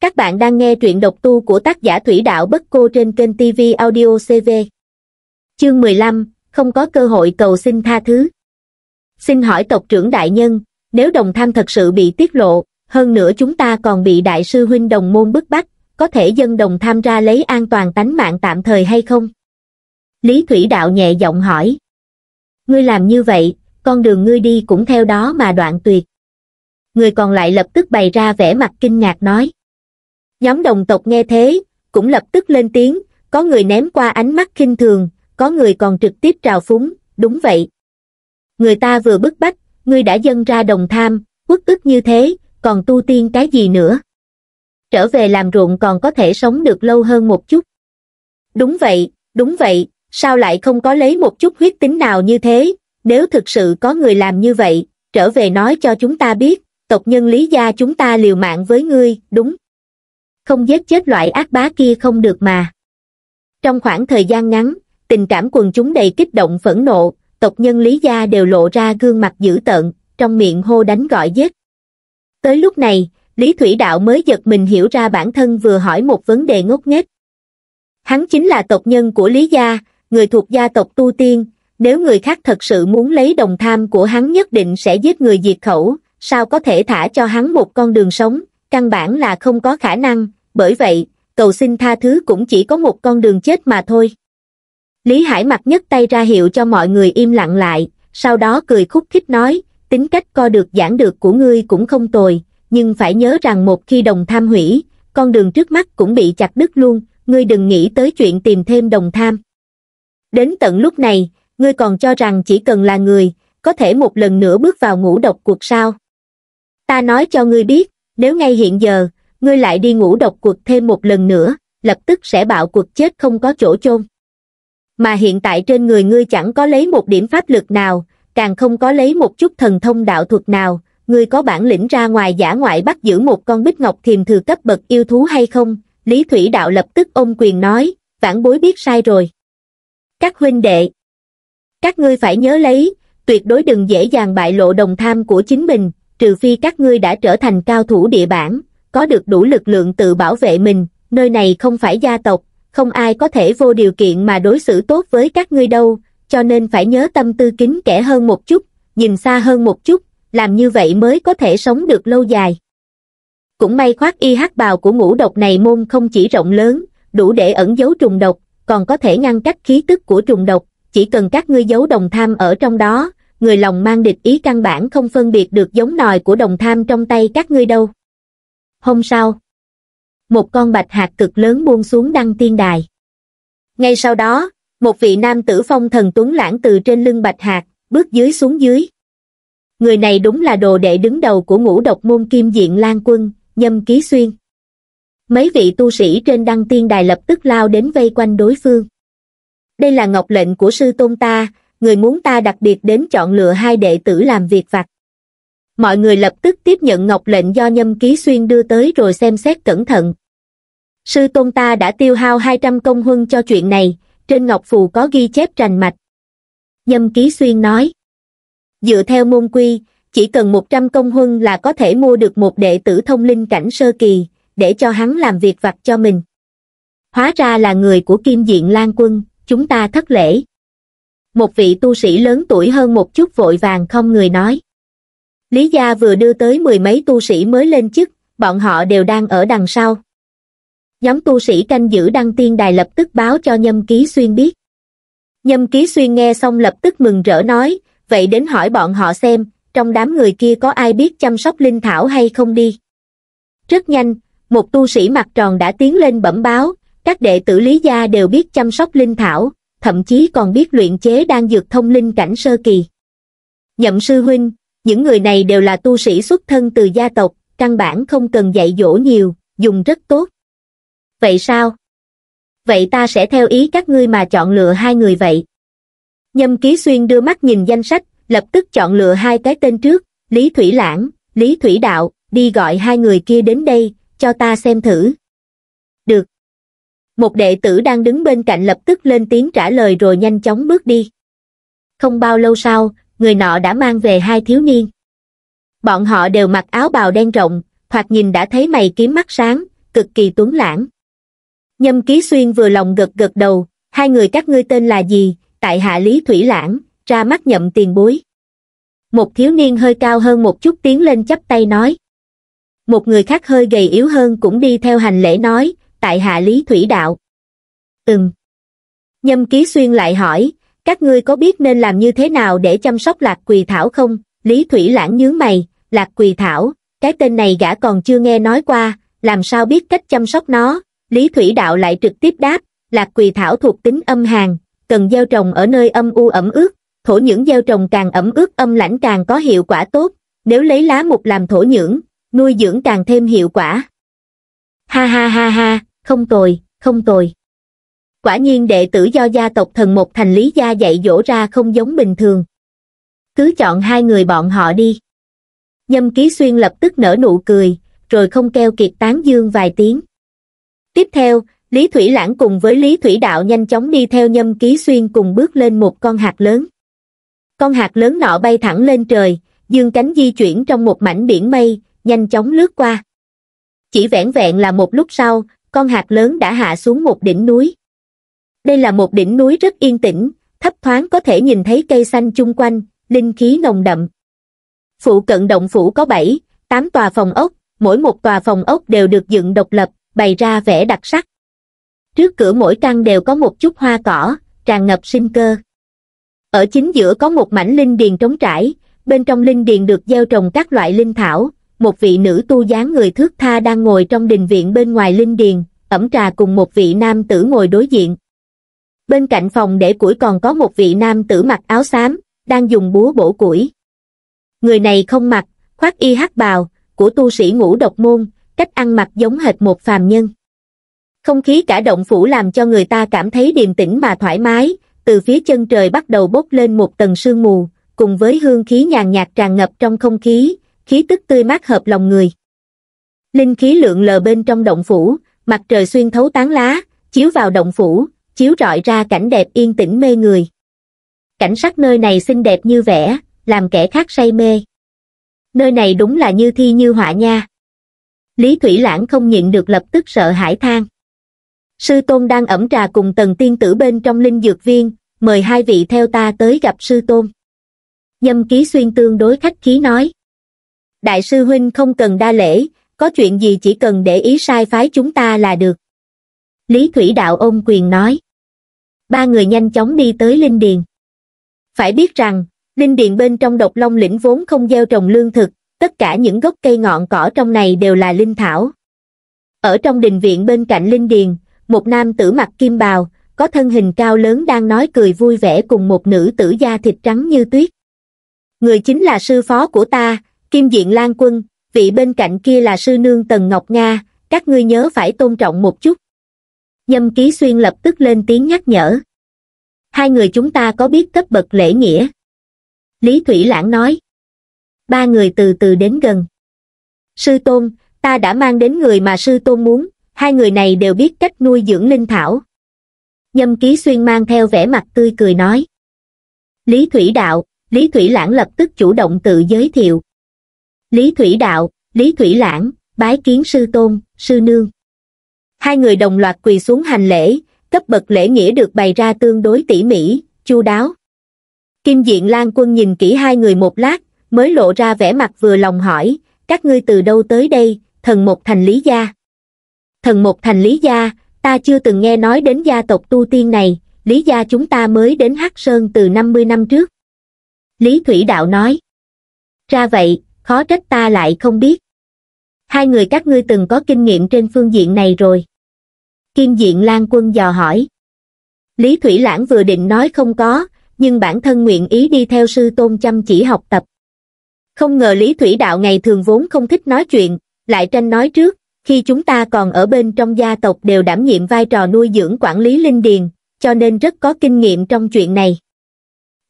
Các bạn đang nghe truyện độc tu của tác giả Thủy Đạo Bất Cô trên kênh TV Audio CV. Chương 15, không có cơ hội cầu xin tha thứ. Xin hỏi tộc trưởng đại nhân, nếu đồng tham thật sự bị tiết lộ, hơn nữa chúng ta còn bị đại sư huynh đồng môn bức bách, có thể dân đồng tham ra lấy an toàn tánh mạng tạm thời hay không? Lý Thủy Đạo nhẹ giọng hỏi. Ngươi làm như vậy, con đường ngươi đi cũng theo đó mà đoạn tuyệt. Người còn lại lập tức bày ra vẻ mặt kinh ngạc nói nhóm đồng tộc nghe thế cũng lập tức lên tiếng có người ném qua ánh mắt khinh thường có người còn trực tiếp trào phúng đúng vậy người ta vừa bức bách ngươi đã dâng ra đồng tham uất ức như thế còn tu tiên cái gì nữa trở về làm ruộng còn có thể sống được lâu hơn một chút đúng vậy đúng vậy sao lại không có lấy một chút huyết tính nào như thế nếu thực sự có người làm như vậy trở về nói cho chúng ta biết tộc nhân lý gia chúng ta liều mạng với ngươi đúng không giết chết loại ác bá kia không được mà trong khoảng thời gian ngắn tình cảm quần chúng đầy kích động phẫn nộ tộc nhân lý gia đều lộ ra gương mặt dữ tợn trong miệng hô đánh gọi giết tới lúc này lý thủy đạo mới giật mình hiểu ra bản thân vừa hỏi một vấn đề ngốc nghếch hắn chính là tộc nhân của lý gia người thuộc gia tộc tu tiên nếu người khác thật sự muốn lấy đồng tham của hắn nhất định sẽ giết người diệt khẩu sao có thể thả cho hắn một con đường sống căn bản là không có khả năng bởi vậy cầu xin tha thứ cũng chỉ có một con đường chết mà thôi lý hải mặt nhất tay ra hiệu cho mọi người im lặng lại sau đó cười khúc khích nói tính cách co được giảng được của ngươi cũng không tồi nhưng phải nhớ rằng một khi đồng tham hủy con đường trước mắt cũng bị chặt đứt luôn ngươi đừng nghĩ tới chuyện tìm thêm đồng tham đến tận lúc này ngươi còn cho rằng chỉ cần là người có thể một lần nữa bước vào ngũ độc cuộc sao ta nói cho ngươi biết nếu ngay hiện giờ ngươi lại đi ngủ độc cuộc thêm một lần nữa, lập tức sẽ bạo cuộc chết không có chỗ chôn. Mà hiện tại trên người ngươi chẳng có lấy một điểm pháp lực nào, càng không có lấy một chút thần thông đạo thuật nào, ngươi có bản lĩnh ra ngoài giả ngoại bắt giữ một con bích ngọc thiềm thừa cấp bậc yêu thú hay không? Lý Thủy Đạo lập tức ôm quyền nói, vãn bối biết sai rồi. Các huynh đệ, các ngươi phải nhớ lấy, tuyệt đối đừng dễ dàng bại lộ đồng tham của chính mình, trừ phi các ngươi đã trở thành cao thủ địa bản có được đủ lực lượng tự bảo vệ mình, nơi này không phải gia tộc, không ai có thể vô điều kiện mà đối xử tốt với các ngươi đâu, cho nên phải nhớ tâm tư kính kẻ hơn một chút, nhìn xa hơn một chút, làm như vậy mới có thể sống được lâu dài. Cũng may khoác y hắc bào của ngũ độc này môn không chỉ rộng lớn, đủ để ẩn giấu trùng độc, còn có thể ngăn cách khí tức của trùng độc, chỉ cần các ngươi giấu đồng tham ở trong đó, người lòng mang địch ý căn bản không phân biệt được giống nòi của đồng tham trong tay các ngươi đâu hôm sau một con bạch hạt cực lớn buông xuống đăng tiên đài ngay sau đó một vị nam tử phong thần tuấn lãng từ trên lưng bạch hạt bước dưới xuống dưới người này đúng là đồ đệ đứng đầu của ngũ độc môn kim diện lan quân nhâm ký xuyên mấy vị tu sĩ trên đăng tiên đài lập tức lao đến vây quanh đối phương đây là ngọc lệnh của sư tôn ta người muốn ta đặc biệt đến chọn lựa hai đệ tử làm việc vặt mọi người lập tức tiếp nhận ngọc lệnh do nhâm ký xuyên đưa tới rồi xem xét cẩn thận sư tôn ta đã tiêu hao hai trăm công huân cho chuyện này trên ngọc phù có ghi chép rành mạch nhâm ký xuyên nói dựa theo môn quy chỉ cần một trăm công huân là có thể mua được một đệ tử thông linh cảnh sơ kỳ để cho hắn làm việc vặt cho mình hóa ra là người của kim diện lan quân chúng ta thất lễ một vị tu sĩ lớn tuổi hơn một chút vội vàng không người nói Lý Gia vừa đưa tới mười mấy tu sĩ mới lên chức, bọn họ đều đang ở đằng sau. Nhóm tu sĩ canh giữ đăng tiên đài lập tức báo cho Nhâm Ký Xuyên biết. Nhâm Ký Xuyên nghe xong lập tức mừng rỡ nói, vậy đến hỏi bọn họ xem, trong đám người kia có ai biết chăm sóc linh thảo hay không đi. Rất nhanh, một tu sĩ mặt tròn đã tiến lên bẩm báo, các đệ tử Lý Gia đều biết chăm sóc linh thảo, thậm chí còn biết luyện chế đan dược thông linh cảnh sơ kỳ. Nhậm sư huynh, những người này đều là tu sĩ xuất thân từ gia tộc, căn bản không cần dạy dỗ nhiều, dùng rất tốt. Vậy sao? Vậy ta sẽ theo ý các ngươi mà chọn lựa hai người vậy. Nhâm Ký Xuyên đưa mắt nhìn danh sách, lập tức chọn lựa hai cái tên trước, Lý Thủy Lãng, Lý Thủy Đạo, đi gọi hai người kia đến đây, cho ta xem thử. Được. Một đệ tử đang đứng bên cạnh lập tức lên tiếng trả lời rồi nhanh chóng bước đi. Không bao lâu sau, người nọ đã mang về hai thiếu niên. Bọn họ đều mặc áo bào đen rộng, thoạt nhìn đã thấy mày kiếm mắt sáng, cực kỳ tuấn lãng. Nhâm Ký Xuyên vừa lòng gật gật đầu, hai người các ngươi tên là gì, tại hạ Lý Thủy Lãng, ra mắt nhậm tiền bối. Một thiếu niên hơi cao hơn một chút tiến lên chắp tay nói. Một người khác hơi gầy yếu hơn cũng đi theo hành lễ nói, tại hạ Lý Thủy Đạo. Ừm. Nhâm Ký Xuyên lại hỏi, các ngươi có biết nên làm như thế nào để chăm sóc lạc quỳ thảo không? Lý Thủy Lãng nhướng mày, lạc quỳ thảo, cái tên này gã còn chưa nghe nói qua, làm sao biết cách chăm sóc nó? Lý Thủy Đạo lại trực tiếp đáp, lạc quỳ thảo thuộc tính âm hàn, cần gieo trồng ở nơi âm u ẩm ướt, thổ nhưỡng gieo trồng càng ẩm ướt âm lãnh càng có hiệu quả tốt, nếu lấy lá mục làm thổ nhưỡng, nuôi dưỡng càng thêm hiệu quả. Ha ha ha ha, không tồi, không tồi quả nhiên đệ tử do gia tộc thần một thành lý gia dạy dỗ ra không giống bình thường. Cứ chọn hai người bọn họ đi. Nhâm ký xuyên lập tức nở nụ cười, rồi không keo kiệt tán dương vài tiếng. Tiếp theo, Lý Thủy Lãng cùng với Lý Thủy Đạo nhanh chóng đi theo nhâm ký xuyên cùng bước lên một con hạt lớn. Con hạt lớn nọ bay thẳng lên trời, dương cánh di chuyển trong một mảnh biển mây, nhanh chóng lướt qua. Chỉ vẻn vẹn là một lúc sau, con hạt lớn đã hạ xuống một đỉnh núi đây là một đỉnh núi rất yên tĩnh thấp thoáng có thể nhìn thấy cây xanh chung quanh linh khí nồng đậm phụ cận động phủ có bảy tám tòa phòng ốc mỗi một tòa phòng ốc đều được dựng độc lập bày ra vẻ đặc sắc trước cửa mỗi căn đều có một chút hoa cỏ tràn ngập sinh cơ ở chính giữa có một mảnh linh điền trống trải bên trong linh điền được gieo trồng các loại linh thảo một vị nữ tu dáng người thước tha đang ngồi trong đình viện bên ngoài linh điền ẩm trà cùng một vị nam tử ngồi đối diện bên cạnh phòng để củi còn có một vị nam tử mặc áo xám, đang dùng búa bổ củi. Người này không mặc, khoác y hắc bào, của tu sĩ ngũ độc môn, cách ăn mặc giống hệt một phàm nhân. Không khí cả động phủ làm cho người ta cảm thấy điềm tĩnh mà thoải mái, từ phía chân trời bắt đầu bốc lên một tầng sương mù, cùng với hương khí nhàn nhạt tràn ngập trong không khí, khí tức tươi mát hợp lòng người. Linh khí lượng lờ bên trong động phủ, mặt trời xuyên thấu tán lá, chiếu vào động phủ, chiếu rọi ra cảnh đẹp yên tĩnh mê người. Cảnh sắc nơi này xinh đẹp như vẽ, làm kẻ khác say mê. Nơi này đúng là như thi như họa nha. Lý Thủy Lãng không nhịn được lập tức sợ hãi than. Sư Tôn đang ẩm trà cùng tần tiên tử bên trong linh dược viên, mời hai vị theo ta tới gặp sư Tôn. Nhâm ký xuyên tương đối khách khí nói. Đại sư Huynh không cần đa lễ, có chuyện gì chỉ cần để ý sai phái chúng ta là được. Lý Thủy Đạo ôm quyền nói ba người nhanh chóng đi tới Linh Điền. Phải biết rằng, Linh Điền bên trong độc long lĩnh vốn không gieo trồng lương thực, tất cả những gốc cây ngọn cỏ trong này đều là linh thảo. Ở trong đình viện bên cạnh Linh Điền, một nam tử mặt kim bào, có thân hình cao lớn đang nói cười vui vẻ cùng một nữ tử da thịt trắng như tuyết. Người chính là sư phó của ta, Kim Diện Lan Quân, vị bên cạnh kia là sư nương Tần Ngọc Nga, các ngươi nhớ phải tôn trọng một chút nhâm ký xuyên lập tức lên tiếng nhắc nhở hai người chúng ta có biết cấp bậc lễ nghĩa lý thủy lãng nói ba người từ từ đến gần sư tôn ta đã mang đến người mà sư tôn muốn hai người này đều biết cách nuôi dưỡng linh thảo nhâm ký xuyên mang theo vẻ mặt tươi cười nói lý thủy đạo lý thủy lãng lập tức chủ động tự giới thiệu lý thủy đạo lý thủy lãng bái kiến sư tôn sư nương hai người đồng loạt quỳ xuống hành lễ cấp bậc lễ nghĩa được bày ra tương đối tỉ mỉ chu đáo kim diện lan quân nhìn kỹ hai người một lát mới lộ ra vẻ mặt vừa lòng hỏi các ngươi từ đâu tới đây thần một thành lý gia thần một thành lý gia ta chưa từng nghe nói đến gia tộc tu tiên này lý gia chúng ta mới đến hắc sơn từ năm mươi năm trước lý thủy đạo nói ra vậy khó trách ta lại không biết hai người các ngươi từng có kinh nghiệm trên phương diện này rồi Kim Diện Lan Quân dò hỏi. Lý Thủy Lãng vừa định nói không có, nhưng bản thân nguyện ý đi theo sư tôn chăm chỉ học tập. Không ngờ Lý Thủy Đạo ngày thường vốn không thích nói chuyện, lại tranh nói trước, khi chúng ta còn ở bên trong gia tộc đều đảm nhiệm vai trò nuôi dưỡng quản lý linh điền, cho nên rất có kinh nghiệm trong chuyện này.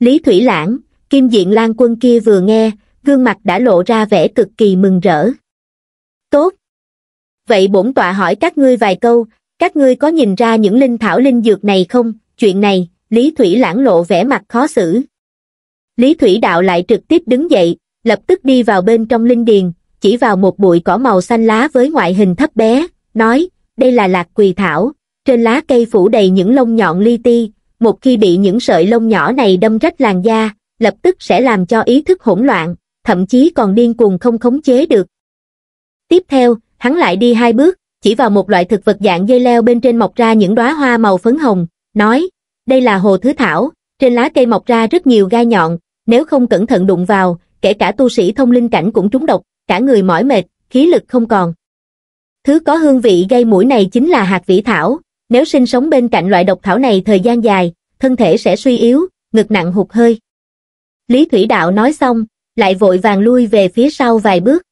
Lý Thủy Lãng, Kim Diện Lan Quân kia vừa nghe, gương mặt đã lộ ra vẻ cực kỳ mừng rỡ. Tốt! Vậy bổn tọa hỏi các ngươi vài câu, các ngươi có nhìn ra những linh thảo linh dược này không? Chuyện này, Lý Thủy lãng lộ vẻ mặt khó xử. Lý Thủy đạo lại trực tiếp đứng dậy, lập tức đi vào bên trong linh điền, chỉ vào một bụi cỏ màu xanh lá với ngoại hình thấp bé, nói, đây là lạc quỳ thảo, trên lá cây phủ đầy những lông nhọn li ti, một khi bị những sợi lông nhỏ này đâm rách làn da, lập tức sẽ làm cho ý thức hỗn loạn, thậm chí còn điên cuồng không khống chế được. Tiếp theo, hắn lại đi hai bước, chỉ vào một loại thực vật dạng dây leo bên trên mọc ra những đóa hoa màu phấn hồng, nói, đây là hồ thứ thảo, trên lá cây mọc ra rất nhiều gai nhọn, nếu không cẩn thận đụng vào, kể cả tu sĩ thông linh cảnh cũng trúng độc, cả người mỏi mệt, khí lực không còn. Thứ có hương vị gây mũi này chính là hạt vĩ thảo, nếu sinh sống bên cạnh loại độc thảo này thời gian dài, thân thể sẽ suy yếu, ngực nặng hụt hơi. Lý Thủy Đạo nói xong, lại vội vàng lui về phía sau vài bước.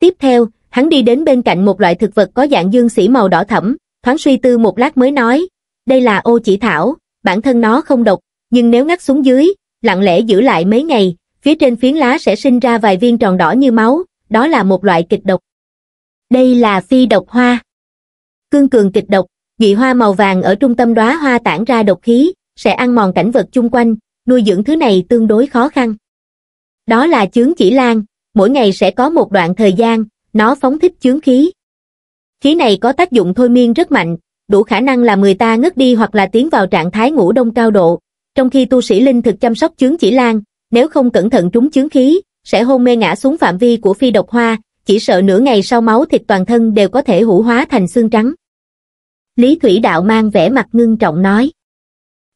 Tiếp theo, Hắn đi đến bên cạnh một loại thực vật có dạng dương sĩ màu đỏ thẫm, thoáng suy tư một lát mới nói, đây là ô chỉ thảo, bản thân nó không độc, nhưng nếu ngắt xuống dưới, lặng lẽ giữ lại mấy ngày, phía trên phiến lá sẽ sinh ra vài viên tròn đỏ như máu, đó là một loại kịch độc. Đây là phi độc hoa. Cương cường kịch độc, dị hoa màu vàng ở trung tâm đóa hoa tản ra độc khí, sẽ ăn mòn cảnh vật chung quanh, nuôi dưỡng thứ này tương đối khó khăn. Đó là chướng chỉ lan, mỗi ngày sẽ có một đoạn thời gian, nó phóng thích chướng khí. Khí này có tác dụng thôi miên rất mạnh, đủ khả năng làm người ta ngất đi hoặc là tiến vào trạng thái ngủ đông cao độ, trong khi tu sĩ linh thực chăm sóc chướng chỉ lan, nếu không cẩn thận trúng chướng khí, sẽ hôn mê ngã xuống phạm vi của phi độc hoa, chỉ sợ nửa ngày sau máu thịt toàn thân đều có thể hủ hóa thành xương trắng. Lý Thủy Đạo mang vẻ mặt ngưng trọng nói.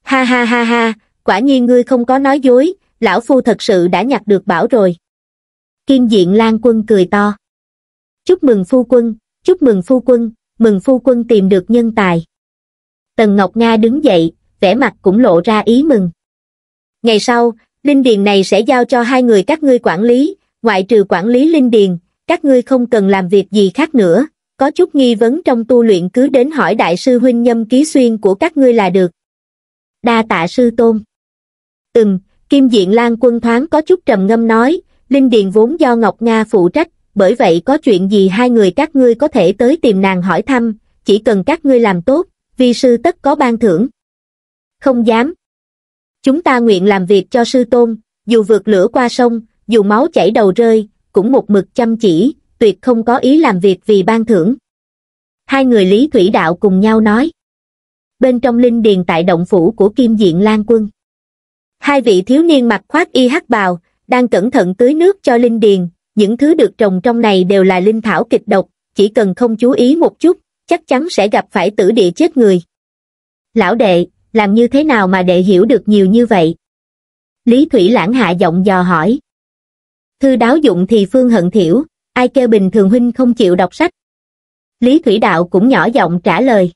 Ha ha ha ha, quả nhiên ngươi không có nói dối, lão phu thật sự đã nhặt được bảo rồi. Kim Diện Lan Quân cười to chúc mừng phu quân, chúc mừng phu quân, mừng phu quân tìm được nhân tài. Tần Ngọc Nga đứng dậy, vẻ mặt cũng lộ ra ý mừng. Ngày sau, linh điền này sẽ giao cho hai người các ngươi quản lý, ngoại trừ quản lý linh điền, các ngươi không cần làm việc gì khác nữa, có chút nghi vấn trong tu luyện cứ đến hỏi đại sư huynh nhâm ký xuyên của các ngươi là được. Đa tạ sư tôn. Ừm, Kim Diện Lan quân thoáng có chút trầm ngâm nói, linh điền vốn do Ngọc Nga phụ trách, bởi vậy có chuyện gì hai người các ngươi có thể tới tìm nàng hỏi thăm, chỉ cần các ngươi làm tốt, vi sư tất có ban thưởng. Không dám. Chúng ta nguyện làm việc cho sư tôn, dù vượt lửa qua sông, dù máu chảy đầu rơi, cũng một mực chăm chỉ, tuyệt không có ý làm việc vì ban thưởng. Hai người Lý Thủy Đạo cùng nhau nói. Bên trong linh điền tại động phủ của Kim Diện Lan Quân. Hai vị thiếu niên mặc khoác y hắc bào, đang cẩn thận tưới nước cho linh điền, những thứ được trồng trong này đều là linh thảo kịch độc, chỉ cần không chú ý một chút, chắc chắn sẽ gặp phải tử địa chết người. Lão đệ, làm như thế nào mà đệ hiểu được nhiều như vậy? Lý Thủy Lãng hạ giọng dò hỏi. Thư đáo dụng thì phương hận thiểu, ai kêu bình thường huynh không chịu đọc sách. Lý Thủy Đạo cũng nhỏ giọng trả lời.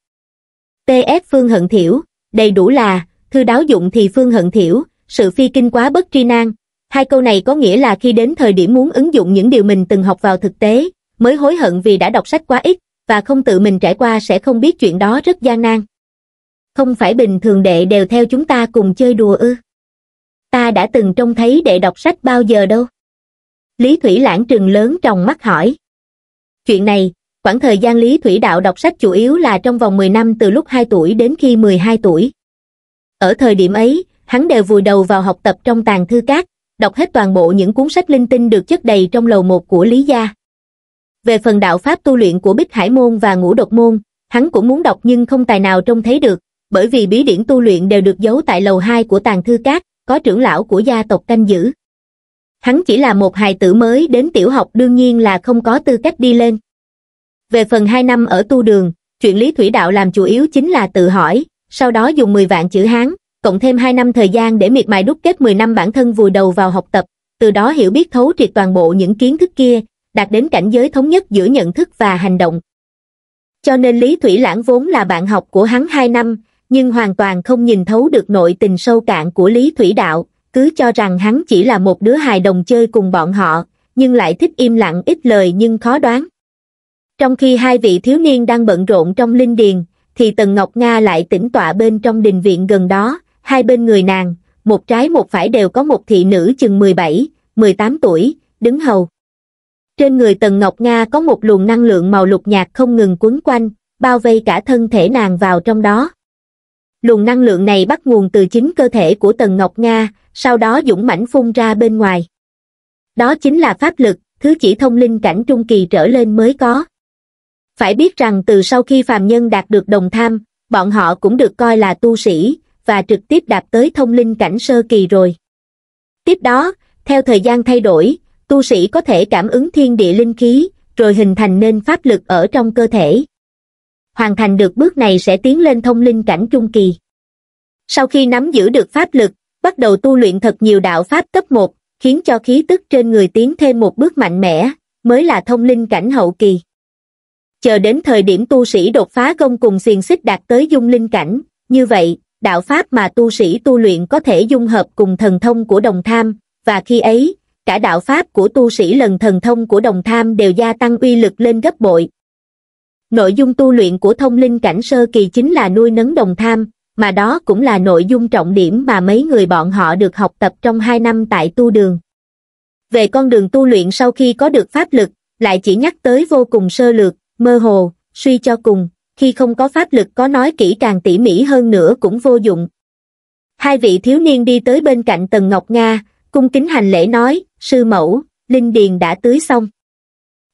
TF phương hận thiểu, đầy đủ là, thư đáo dụng thì phương hận thiểu, sự phi kinh quá bất tri nan, hai câu này có nghĩa là khi đến thời điểm muốn ứng dụng những điều mình từng học vào thực tế, mới hối hận vì đã đọc sách quá ít, và không tự mình trải qua sẽ không biết chuyện đó rất gian nan. Không phải bình thường đệ đều theo chúng ta cùng chơi đùa ư. Ta đã từng trông thấy đệ đọc sách bao giờ đâu. Lý Thủy Lãng trừng lớn trong mắt hỏi. Chuyện này, khoảng thời gian Lý Thủy Đạo đọc sách chủ yếu là trong vòng 10 năm từ lúc 2 tuổi đến khi 12 tuổi. Ở thời điểm ấy, hắn đều vùi đầu vào học tập trong tàn thư cát, đọc hết toàn bộ những cuốn sách linh tinh được chất đầy trong lầu một của Lý Gia. Về phần đạo pháp tu luyện của Bích Hải Môn và Ngũ Độc Môn, hắn cũng muốn đọc nhưng không tài nào trông thấy được, bởi vì bí điển tu luyện đều được giấu tại lầu 2 của tàng thư cát, có trưởng lão của gia tộc canh giữ. Hắn chỉ là một hài tử mới đến tiểu học đương nhiên là không có tư cách đi lên. Về phần 2 năm ở tu đường, chuyện Lý Thủy Đạo làm chủ yếu chính là tự hỏi, sau đó dùng 10 vạn chữ Hán, cộng thêm 2 năm thời gian để miệt mài đúc kết 10 năm bản thân vùi đầu vào học tập, từ đó hiểu biết thấu triệt toàn bộ những kiến thức kia, đạt đến cảnh giới thống nhất giữa nhận thức và hành động. Cho nên Lý Thủy Lãng vốn là bạn học của hắn 2 năm, nhưng hoàn toàn không nhìn thấu được nội tình sâu cạn của Lý Thủy Đạo, cứ cho rằng hắn chỉ là một đứa hài đồng chơi cùng bọn họ, nhưng lại thích im lặng ít lời nhưng khó đoán. Trong khi hai vị thiếu niên đang bận rộn trong linh điền, thì Tần Ngọc Nga lại tĩnh tọa bên trong đình viện gần đó, hai bên người nàng, một trái một phải đều có một thị nữ chừng 17, 18 tuổi, đứng hầu. Trên người Tần Ngọc Nga có một luồng năng lượng màu lục nhạt không ngừng quấn quanh, bao vây cả thân thể nàng vào trong đó. Luồng năng lượng này bắt nguồn từ chính cơ thể của Tần Ngọc Nga, sau đó dũng mãnh phun ra bên ngoài. Đó chính là pháp lực, thứ chỉ thông linh cảnh trung kỳ trở lên mới có. Phải biết rằng từ sau khi phàm nhân đạt được đồng tham, bọn họ cũng được coi là tu sĩ, và trực tiếp đạp tới thông linh cảnh sơ kỳ rồi. Tiếp đó, theo thời gian thay đổi, tu sĩ có thể cảm ứng thiên địa linh khí, rồi hình thành nên pháp lực ở trong cơ thể. Hoàn thành được bước này sẽ tiến lên thông linh cảnh trung kỳ. Sau khi nắm giữ được pháp lực, bắt đầu tu luyện thật nhiều đạo pháp cấp 1, khiến cho khí tức trên người tiến thêm một bước mạnh mẽ, mới là thông linh cảnh hậu kỳ. Chờ đến thời điểm tu sĩ đột phá gông cùng xiềng xích đạt tới dung linh cảnh, như vậy, đạo pháp mà tu sĩ tu luyện có thể dung hợp cùng thần thông của đồng tham, và khi ấy, cả đạo pháp của tu sĩ lần thần thông của đồng tham đều gia tăng uy lực lên gấp bội. Nội dung tu luyện của thông linh cảnh sơ kỳ chính là nuôi nấng đồng tham, mà đó cũng là nội dung trọng điểm mà mấy người bọn họ được học tập trong hai năm tại tu đường. Về con đường tu luyện sau khi có được pháp lực, lại chỉ nhắc tới vô cùng sơ lược, mơ hồ, suy cho cùng, khi không có pháp lực có nói kỹ càng tỉ mỉ hơn nữa cũng vô dụng hai vị thiếu niên đi tới bên cạnh tần ngọc nga cung kính hành lễ nói sư mẫu linh điền đã tưới xong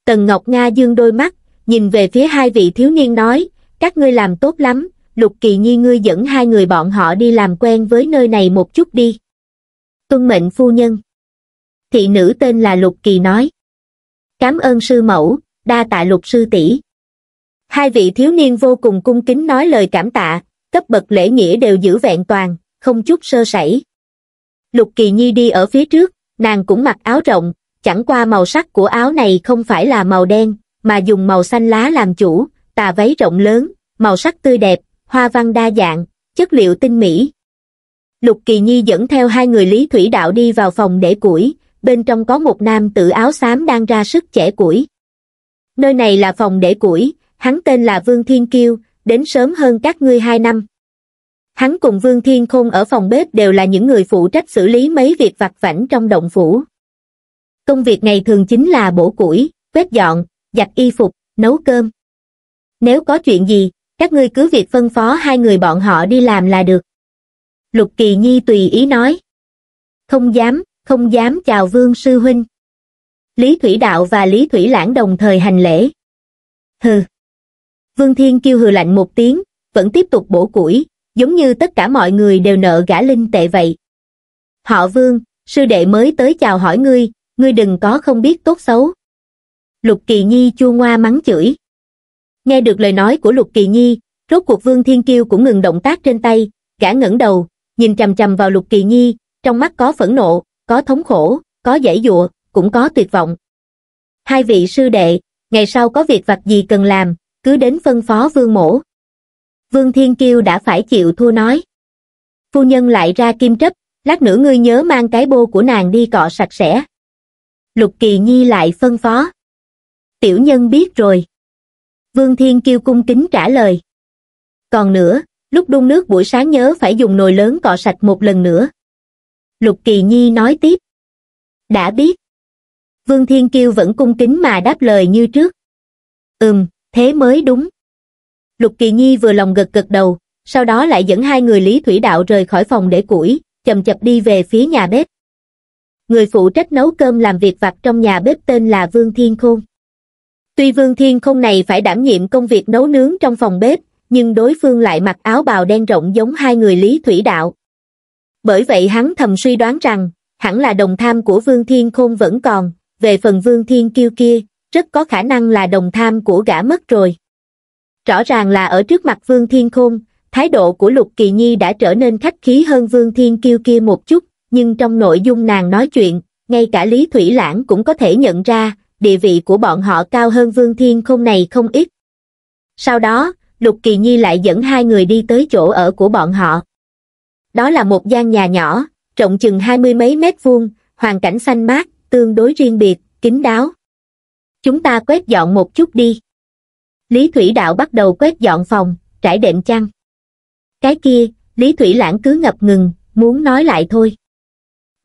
tần ngọc nga dương đôi mắt nhìn về phía hai vị thiếu niên nói các ngươi làm tốt lắm lục kỳ nhi ngươi dẫn hai người bọn họ đi làm quen với nơi này một chút đi tuân mệnh phu nhân thị nữ tên là lục kỳ nói cám ơn sư mẫu đa tạ lục sư tỷ hai vị thiếu niên vô cùng cung kính nói lời cảm tạ, cấp bậc lễ nghĩa đều giữ vẹn toàn, không chút sơ sẩy. Lục Kỳ Nhi đi ở phía trước, nàng cũng mặc áo rộng, chẳng qua màu sắc của áo này không phải là màu đen, mà dùng màu xanh lá làm chủ, tà váy rộng lớn, màu sắc tươi đẹp, hoa văn đa dạng, chất liệu tinh mỹ. Lục Kỳ Nhi dẫn theo hai người Lý Thủy Đạo đi vào phòng để củi, bên trong có một nam tử áo xám đang ra sức chẻ củi. Nơi này là phòng để củi, hắn tên là Vương Thiên Kiêu, đến sớm hơn các ngươi hai năm. Hắn cùng Vương Thiên Khôn ở phòng bếp đều là những người phụ trách xử lý mấy việc vặt vảnh trong động phủ. Công việc này thường chính là bổ củi, quét dọn, giặt y phục, nấu cơm. Nếu có chuyện gì, các ngươi cứ việc phân phó hai người bọn họ đi làm là được. Lục Kỳ Nhi tùy ý nói. Không dám, không dám chào Vương Sư Huynh. Lý Thủy Đạo và Lý Thủy Lãng đồng thời hành lễ. Hừ, Vương Thiên kêu hừ lạnh một tiếng, vẫn tiếp tục bổ củi, giống như tất cả mọi người đều nợ gã linh tệ vậy. Họ Vương, sư đệ mới tới chào hỏi ngươi, ngươi đừng có không biết tốt xấu. Lục Kỳ Nhi chua ngoa mắng chửi. Nghe được lời nói của Lục Kỳ Nhi, rốt cuộc Vương Thiên Kiêu cũng ngừng động tác trên tay, gã ngẩng đầu, nhìn chằm chằm vào Lục Kỳ Nhi, trong mắt có phẫn nộ, có thống khổ, có dãy dụa, cũng có tuyệt vọng. Hai vị sư đệ, ngày sau có việc vặt gì cần làm, cứ đến phân phó vương mổ. Vương Thiên Kiêu đã phải chịu thua nói. Phu nhân lại ra kim trấp, lát nữa ngươi nhớ mang cái bô của nàng đi cọ sạch sẽ. Lục Kỳ Nhi lại phân phó. Tiểu nhân biết rồi. Vương Thiên Kiêu cung kính trả lời. Còn nữa, lúc đun nước buổi sáng nhớ phải dùng nồi lớn cọ sạch một lần nữa. Lục Kỳ Nhi nói tiếp. Đã biết. Vương Thiên Kiêu vẫn cung kính mà đáp lời như trước. Ừm, thế mới đúng. Lục Kỳ Nhi vừa lòng gật gật đầu, sau đó lại dẫn hai người Lý Thủy Đạo rời khỏi phòng để củi, chậm chập đi về phía nhà bếp. Người phụ trách nấu cơm làm việc vặt trong nhà bếp tên là Vương Thiên Khôn. Tuy Vương Thiên Khôn này phải đảm nhiệm công việc nấu nướng trong phòng bếp, nhưng đối phương lại mặc áo bào đen rộng giống hai người Lý Thủy Đạo. Bởi vậy hắn thầm suy đoán rằng, hẳn là đồng tham của Vương Thiên Khôn vẫn còn, về phần Vương Thiên Kiêu kia, rất có khả năng là đồng tham của gã mất rồi. Rõ ràng là ở trước mặt Vương Thiên Khôn, thái độ của Lục Kỳ Nhi đã trở nên khách khí hơn Vương Thiên Kiêu kia một chút, nhưng trong nội dung nàng nói chuyện, ngay cả Lý Thủy Lãng cũng có thể nhận ra, địa vị của bọn họ cao hơn Vương Thiên Khôn này không ít. Sau đó, Lục Kỳ Nhi lại dẫn hai người đi tới chỗ ở của bọn họ. Đó là một gian nhà nhỏ, rộng chừng hai mươi mấy mét vuông, hoàn cảnh xanh mát, tương đối riêng biệt, kín đáo chúng ta quét dọn một chút đi lý thủy đạo bắt đầu quét dọn phòng trải đệm chăn cái kia lý thủy lãng cứ ngập ngừng muốn nói lại thôi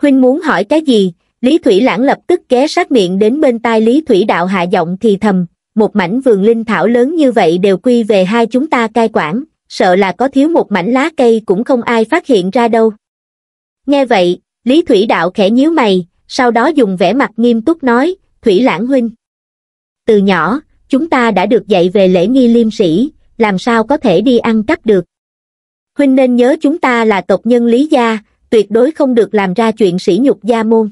huynh muốn hỏi cái gì lý thủy lãng lập tức ghé sát miệng đến bên tai lý thủy đạo hạ giọng thì thầm một mảnh vườn linh thảo lớn như vậy đều quy về hai chúng ta cai quản sợ là có thiếu một mảnh lá cây cũng không ai phát hiện ra đâu nghe vậy lý thủy đạo khẽ nhíu mày sau đó dùng vẻ mặt nghiêm túc nói thủy lãng huynh từ nhỏ, chúng ta đã được dạy về lễ nghi liêm sĩ, làm sao có thể đi ăn cắp được. Huynh nên nhớ chúng ta là tộc nhân Lý Gia, tuyệt đối không được làm ra chuyện sỉ nhục gia môn.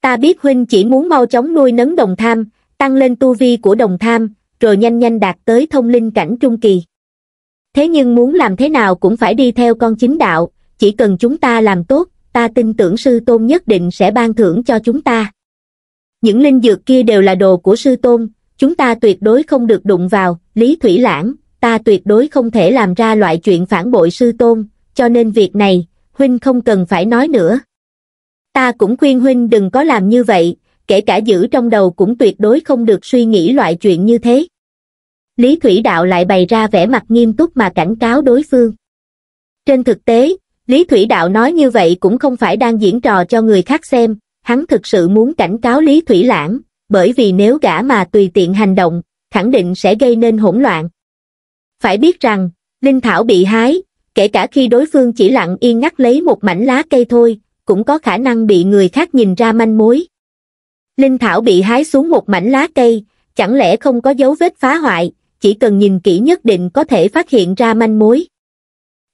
Ta biết Huynh chỉ muốn mau chóng nuôi nấng đồng tham, tăng lên tu vi của đồng tham, rồi nhanh nhanh đạt tới thông linh cảnh trung kỳ. Thế nhưng muốn làm thế nào cũng phải đi theo con chính đạo, chỉ cần chúng ta làm tốt, ta tin tưởng sư tôn nhất định sẽ ban thưởng cho chúng ta những linh dược kia đều là đồ của sư tôn, chúng ta tuyệt đối không được đụng vào, Lý Thủy Lãng, ta tuyệt đối không thể làm ra loại chuyện phản bội sư tôn, cho nên việc này, huynh không cần phải nói nữa. Ta cũng khuyên huynh đừng có làm như vậy, kể cả giữ trong đầu cũng tuyệt đối không được suy nghĩ loại chuyện như thế. Lý Thủy Đạo lại bày ra vẻ mặt nghiêm túc mà cảnh cáo đối phương. Trên thực tế, Lý Thủy Đạo nói như vậy cũng không phải đang diễn trò cho người khác xem, hắn thực sự muốn cảnh cáo Lý Thủy Lãng, bởi vì nếu gã mà tùy tiện hành động, khẳng định sẽ gây nên hỗn loạn. Phải biết rằng, linh thảo bị hái, kể cả khi đối phương chỉ lặng yên ngắt lấy một mảnh lá cây thôi, cũng có khả năng bị người khác nhìn ra manh mối. Linh thảo bị hái xuống một mảnh lá cây, chẳng lẽ không có dấu vết phá hoại, chỉ cần nhìn kỹ nhất định có thể phát hiện ra manh mối.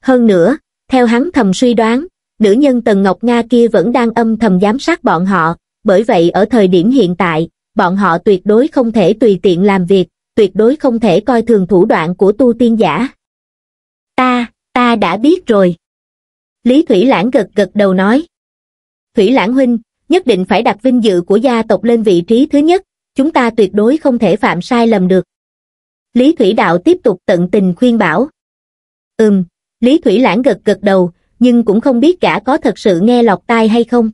Hơn nữa, theo hắn thầm suy đoán, nữ nhân Tần Ngọc Nga kia vẫn đang âm thầm giám sát bọn họ, bởi vậy ở thời điểm hiện tại, bọn họ tuyệt đối không thể tùy tiện làm việc, tuyệt đối không thể coi thường thủ đoạn của tu tiên giả. Ta, ta đã biết rồi. Lý Thủy Lãng gật gật đầu nói. Thủy Lãng huynh, nhất định phải đặt vinh dự của gia tộc lên vị trí thứ nhất, chúng ta tuyệt đối không thể phạm sai lầm được. Lý Thủy Đạo tiếp tục tận tình khuyên bảo. Ừm, Lý Thủy Lãng gật gật đầu, nhưng cũng không biết gã có thật sự nghe lọt tai hay không.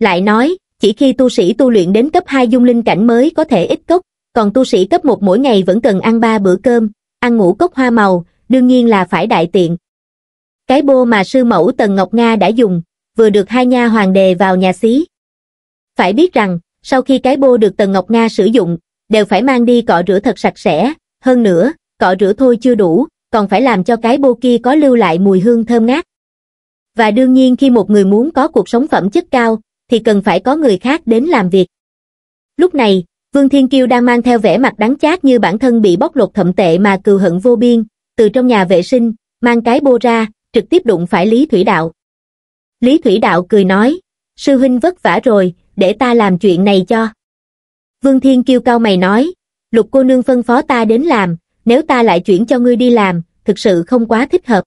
Lại nói, chỉ khi tu sĩ tu luyện đến cấp 2 dung linh cảnh mới có thể ít cốc, còn tu sĩ cấp 1 mỗi ngày vẫn cần ăn 3 bữa cơm, ăn ngũ cốc hoa màu, đương nhiên là phải đại tiện. Cái bô mà sư mẫu Tần Ngọc Nga đã dùng, vừa được hai nha hoàng đề vào nhà xí. Phải biết rằng, sau khi cái bô được Tần Ngọc Nga sử dụng, đều phải mang đi cọ rửa thật sạch sẽ, hơn nữa, cọ rửa thôi chưa đủ, còn phải làm cho cái bô kia có lưu lại mùi hương thơm ngát và đương nhiên khi một người muốn có cuộc sống phẩm chất cao, thì cần phải có người khác đến làm việc. Lúc này, Vương Thiên Kiêu đang mang theo vẻ mặt đắng chát như bản thân bị bóc lột thậm tệ mà cừu hận vô biên, từ trong nhà vệ sinh, mang cái bô ra, trực tiếp đụng phải Lý Thủy Đạo. Lý Thủy Đạo cười nói, sư huynh vất vả rồi, để ta làm chuyện này cho. Vương Thiên Kiêu cao mày nói, lục cô nương phân phó ta đến làm, nếu ta lại chuyển cho ngươi đi làm, thực sự không quá thích hợp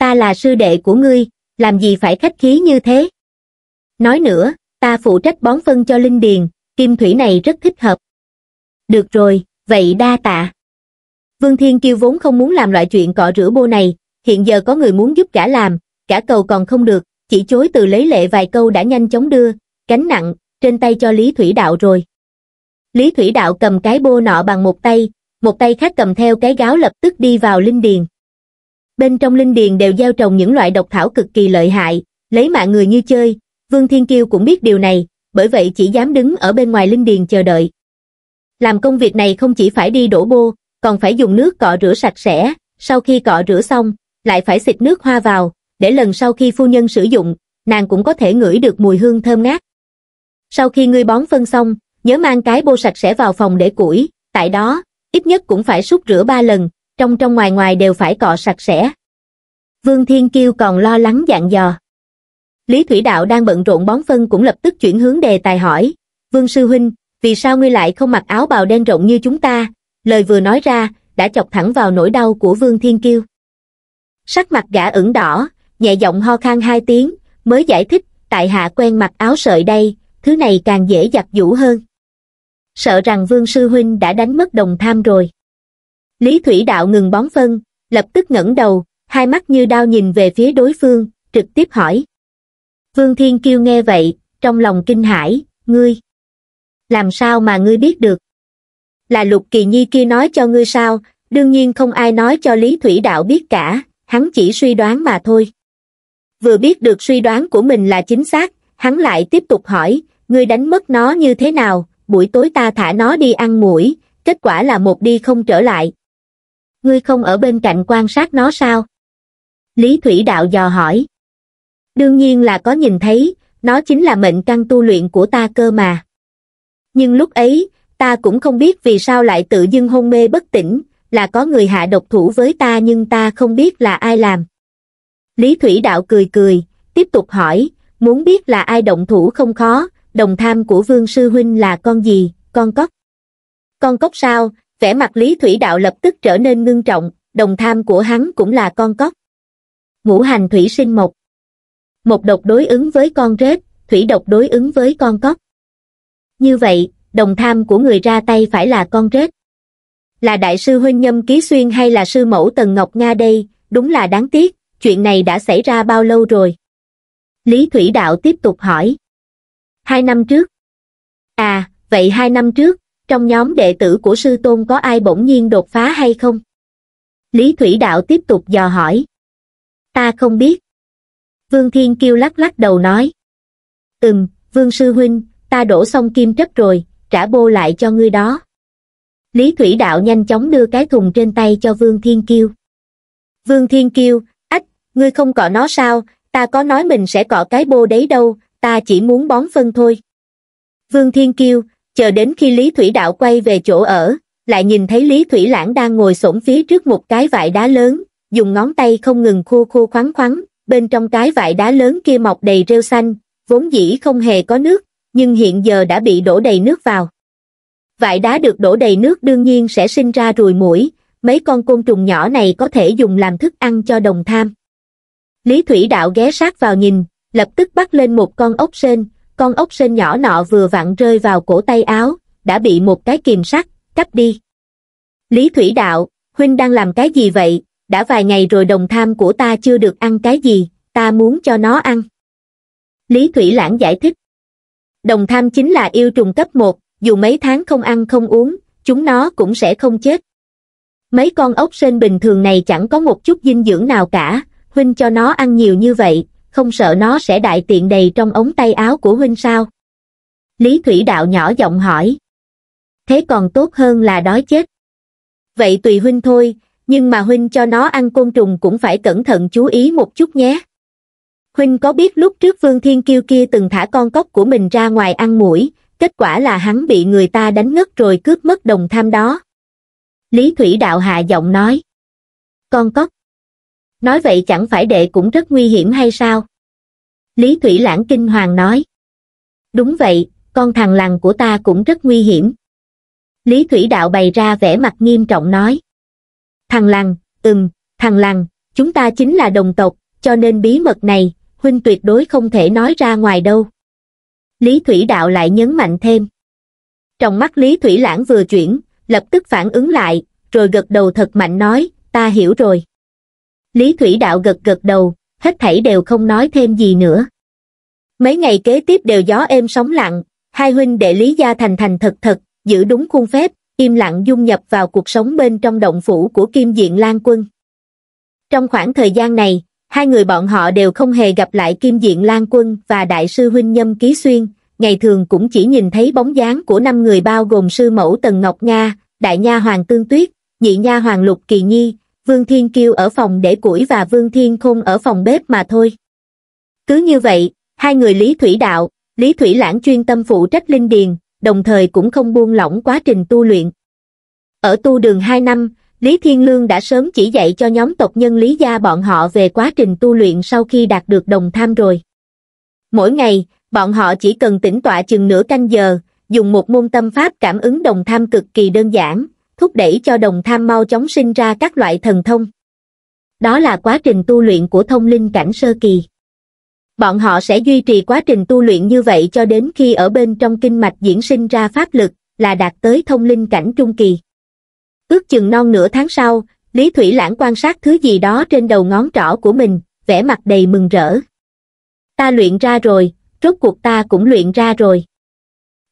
ta là sư đệ của ngươi, làm gì phải khách khí như thế? Nói nữa, ta phụ trách bón phân cho linh điền, kim thủy này rất thích hợp. Được rồi, vậy đa tạ. Vương Thiên Kiêu vốn không muốn làm loại chuyện cọ rửa bô này, hiện giờ có người muốn giúp cả làm, cả cầu còn không được, chỉ chối từ lấy lệ vài câu đã nhanh chóng đưa, cánh nặng, trên tay cho Lý Thủy Đạo rồi. Lý Thủy Đạo cầm cái bô nọ bằng một tay, một tay khác cầm theo cái gáo lập tức đi vào linh điền bên trong linh điền đều gieo trồng những loại độc thảo cực kỳ lợi hại, lấy mạng người như chơi, Vương Thiên Kiêu cũng biết điều này, bởi vậy chỉ dám đứng ở bên ngoài linh điền chờ đợi. Làm công việc này không chỉ phải đi đổ bô, còn phải dùng nước cọ rửa sạch sẽ, sau khi cọ rửa xong, lại phải xịt nước hoa vào, để lần sau khi phu nhân sử dụng, nàng cũng có thể ngửi được mùi hương thơm ngát. Sau khi ngươi bón phân xong, nhớ mang cái bô sạch sẽ vào phòng để củi, tại đó, ít nhất cũng phải súc rửa ba lần, trong trong ngoài ngoài đều phải cọ sạch sẽ. Vương Thiên Kiêu còn lo lắng dặn dò. Lý Thủy Đạo đang bận rộn bón phân cũng lập tức chuyển hướng đề tài hỏi. Vương Sư Huynh, vì sao ngươi lại không mặc áo bào đen rộng như chúng ta? Lời vừa nói ra, đã chọc thẳng vào nỗi đau của Vương Thiên Kiêu. Sắc mặt gã ửng đỏ, nhẹ giọng ho khan hai tiếng, mới giải thích, tại hạ quen mặc áo sợi đây, thứ này càng dễ giặt giũ hơn. Sợ rằng Vương Sư Huynh đã đánh mất đồng tham rồi. Lý Thủy Đạo ngừng bón phân, lập tức ngẩng đầu, hai mắt như đao nhìn về phía đối phương, trực tiếp hỏi. Vương Thiên Kiêu nghe vậy, trong lòng kinh hãi, ngươi. Làm sao mà ngươi biết được? Là Lục Kỳ Nhi kia nói cho ngươi sao, đương nhiên không ai nói cho Lý Thủy Đạo biết cả, hắn chỉ suy đoán mà thôi. Vừa biết được suy đoán của mình là chính xác, hắn lại tiếp tục hỏi, ngươi đánh mất nó như thế nào, buổi tối ta thả nó đi ăn muỗi, kết quả là một đi không trở lại, ngươi không ở bên cạnh quan sát nó sao? Lý Thủy Đạo dò hỏi. Đương nhiên là có nhìn thấy, nó chính là mệnh căn tu luyện của ta cơ mà. Nhưng lúc ấy, ta cũng không biết vì sao lại tự dưng hôn mê bất tỉnh, là có người hạ độc thủ với ta nhưng ta không biết là ai làm. Lý Thủy Đạo cười cười, tiếp tục hỏi, muốn biết là ai động thủ không khó, đồng tham của Vương Sư Huynh là con gì, con cóc. Con cóc sao, vẻ mặt lý thủy đạo lập tức trở nên ngưng trọng đồng tham của hắn cũng là con cóc ngũ hành thủy sinh mộc Mộc độc đối ứng với con rết thủy độc đối ứng với con cóc như vậy đồng tham của người ra tay phải là con rết là đại sư huynh nhâm ký xuyên hay là sư mẫu tần ngọc nga đây đúng là đáng tiếc chuyện này đã xảy ra bao lâu rồi lý thủy đạo tiếp tục hỏi hai năm trước à vậy hai năm trước trong nhóm đệ tử của sư tôn có ai bỗng nhiên đột phá hay không? Lý Thủy Đạo tiếp tục dò hỏi. Ta không biết. Vương Thiên Kiêu lắc lắc đầu nói. Ừm, Vương Sư Huynh, ta đổ xong kim chấp rồi, trả bô lại cho ngươi đó. Lý Thủy Đạo nhanh chóng đưa cái thùng trên tay cho Vương Thiên Kiêu. Vương Thiên Kiêu, ách, ngươi không cọ nó sao, ta có nói mình sẽ cọ cái bô đấy đâu, ta chỉ muốn bón phân thôi. Vương Thiên Kiêu, chờ đến khi Lý Thủy Đạo quay về chỗ ở, lại nhìn thấy Lý Thủy Lãng đang ngồi xổm phía trước một cái vại đá lớn, dùng ngón tay không ngừng khu khu khoáng khoáng. bên trong cái vại đá lớn kia mọc đầy rêu xanh, vốn dĩ không hề có nước, nhưng hiện giờ đã bị đổ đầy nước vào. Vại đá được đổ đầy nước đương nhiên sẽ sinh ra ruồi mũi, mấy con côn trùng nhỏ này có thể dùng làm thức ăn cho đồng tham. Lý Thủy Đạo ghé sát vào nhìn, lập tức bắt lên một con ốc sên, con ốc sên nhỏ nọ vừa vặn rơi vào cổ tay áo, đã bị một cái kìm sắt, cắp đi. Lý Thủy Đạo, huynh đang làm cái gì vậy, đã vài ngày rồi đồng tham của ta chưa được ăn cái gì, ta muốn cho nó ăn. Lý Thủy Lãng giải thích. Đồng tham chính là yêu trùng cấp 1, dù mấy tháng không ăn không uống, chúng nó cũng sẽ không chết. Mấy con ốc sên bình thường này chẳng có một chút dinh dưỡng nào cả, huynh cho nó ăn nhiều như vậy, không sợ nó sẽ đại tiện đầy trong ống tay áo của huynh sao? Lý Thủy Đạo nhỏ giọng hỏi. Thế còn tốt hơn là đói chết. Vậy tùy huynh thôi, nhưng mà huynh cho nó ăn côn trùng cũng phải cẩn thận chú ý một chút nhé. Huynh có biết lúc trước Vương Thiên Kiêu kia từng thả con cóc của mình ra ngoài ăn mũi, kết quả là hắn bị người ta đánh ngất rồi cướp mất đồng tham đó. Lý Thủy Đạo hạ giọng nói. Con cóc nói vậy chẳng phải đệ cũng rất nguy hiểm hay sao? Lý Thủy Lãng kinh hoàng nói. Đúng vậy, con thằng lằn của ta cũng rất nguy hiểm. Lý Thủy Đạo bày ra vẻ mặt nghiêm trọng nói. Thằng lằn, ừm, thằng lằn, chúng ta chính là đồng tộc, cho nên bí mật này, huynh tuyệt đối không thể nói ra ngoài đâu. Lý Thủy Đạo lại nhấn mạnh thêm. Trong mắt Lý Thủy Lãng vừa chuyển, lập tức phản ứng lại, rồi gật đầu thật mạnh nói, ta hiểu rồi. Lý Thủy Đạo gật gật đầu, hết thảy đều không nói thêm gì nữa. Mấy ngày kế tiếp đều gió êm sóng lặng, hai huynh đệ Lý Gia Thành thành thật thật, giữ đúng khuôn phép, im lặng dung nhập vào cuộc sống bên trong động phủ của Kim Diện Lan Quân. Trong khoảng thời gian này, hai người bọn họ đều không hề gặp lại Kim Diện Lan Quân và Đại sư Huynh Nhâm Ký Xuyên, ngày thường cũng chỉ nhìn thấy bóng dáng của năm người bao gồm sư mẫu Tần Ngọc Nga, Đại Nha Hoàng Tương Tuyết, Nhị Nha Hoàng Lục Kỳ Nhi, Vương Thiên Kiêu ở phòng để củi và Vương Thiên Khôn ở phòng bếp mà thôi. Cứ như vậy, hai người Lý Thủy Đạo, Lý Thủy Lãng chuyên tâm phụ trách linh điền, đồng thời cũng không buông lỏng quá trình tu luyện. Ở tu đường 2 năm, Lý Thiên Lương đã sớm chỉ dạy cho nhóm tộc nhân Lý Gia bọn họ về quá trình tu luyện sau khi đạt được đồng tham rồi. Mỗi ngày, bọn họ chỉ cần tĩnh tọa chừng nửa canh giờ, dùng một môn tâm pháp cảm ứng đồng tham cực kỳ đơn giản, thúc đẩy cho đồng tham mau chóng sinh ra các loại thần thông. Đó là quá trình tu luyện của thông linh cảnh sơ kỳ. Bọn họ sẽ duy trì quá trình tu luyện như vậy cho đến khi ở bên trong kinh mạch diễn sinh ra pháp lực, là đạt tới thông linh cảnh trung kỳ. Ước chừng non nửa tháng sau, Lý Thủy Lãng quan sát thứ gì đó trên đầu ngón trỏ của mình, vẻ mặt đầy mừng rỡ. Ta luyện ra rồi, rốt cuộc ta cũng luyện ra rồi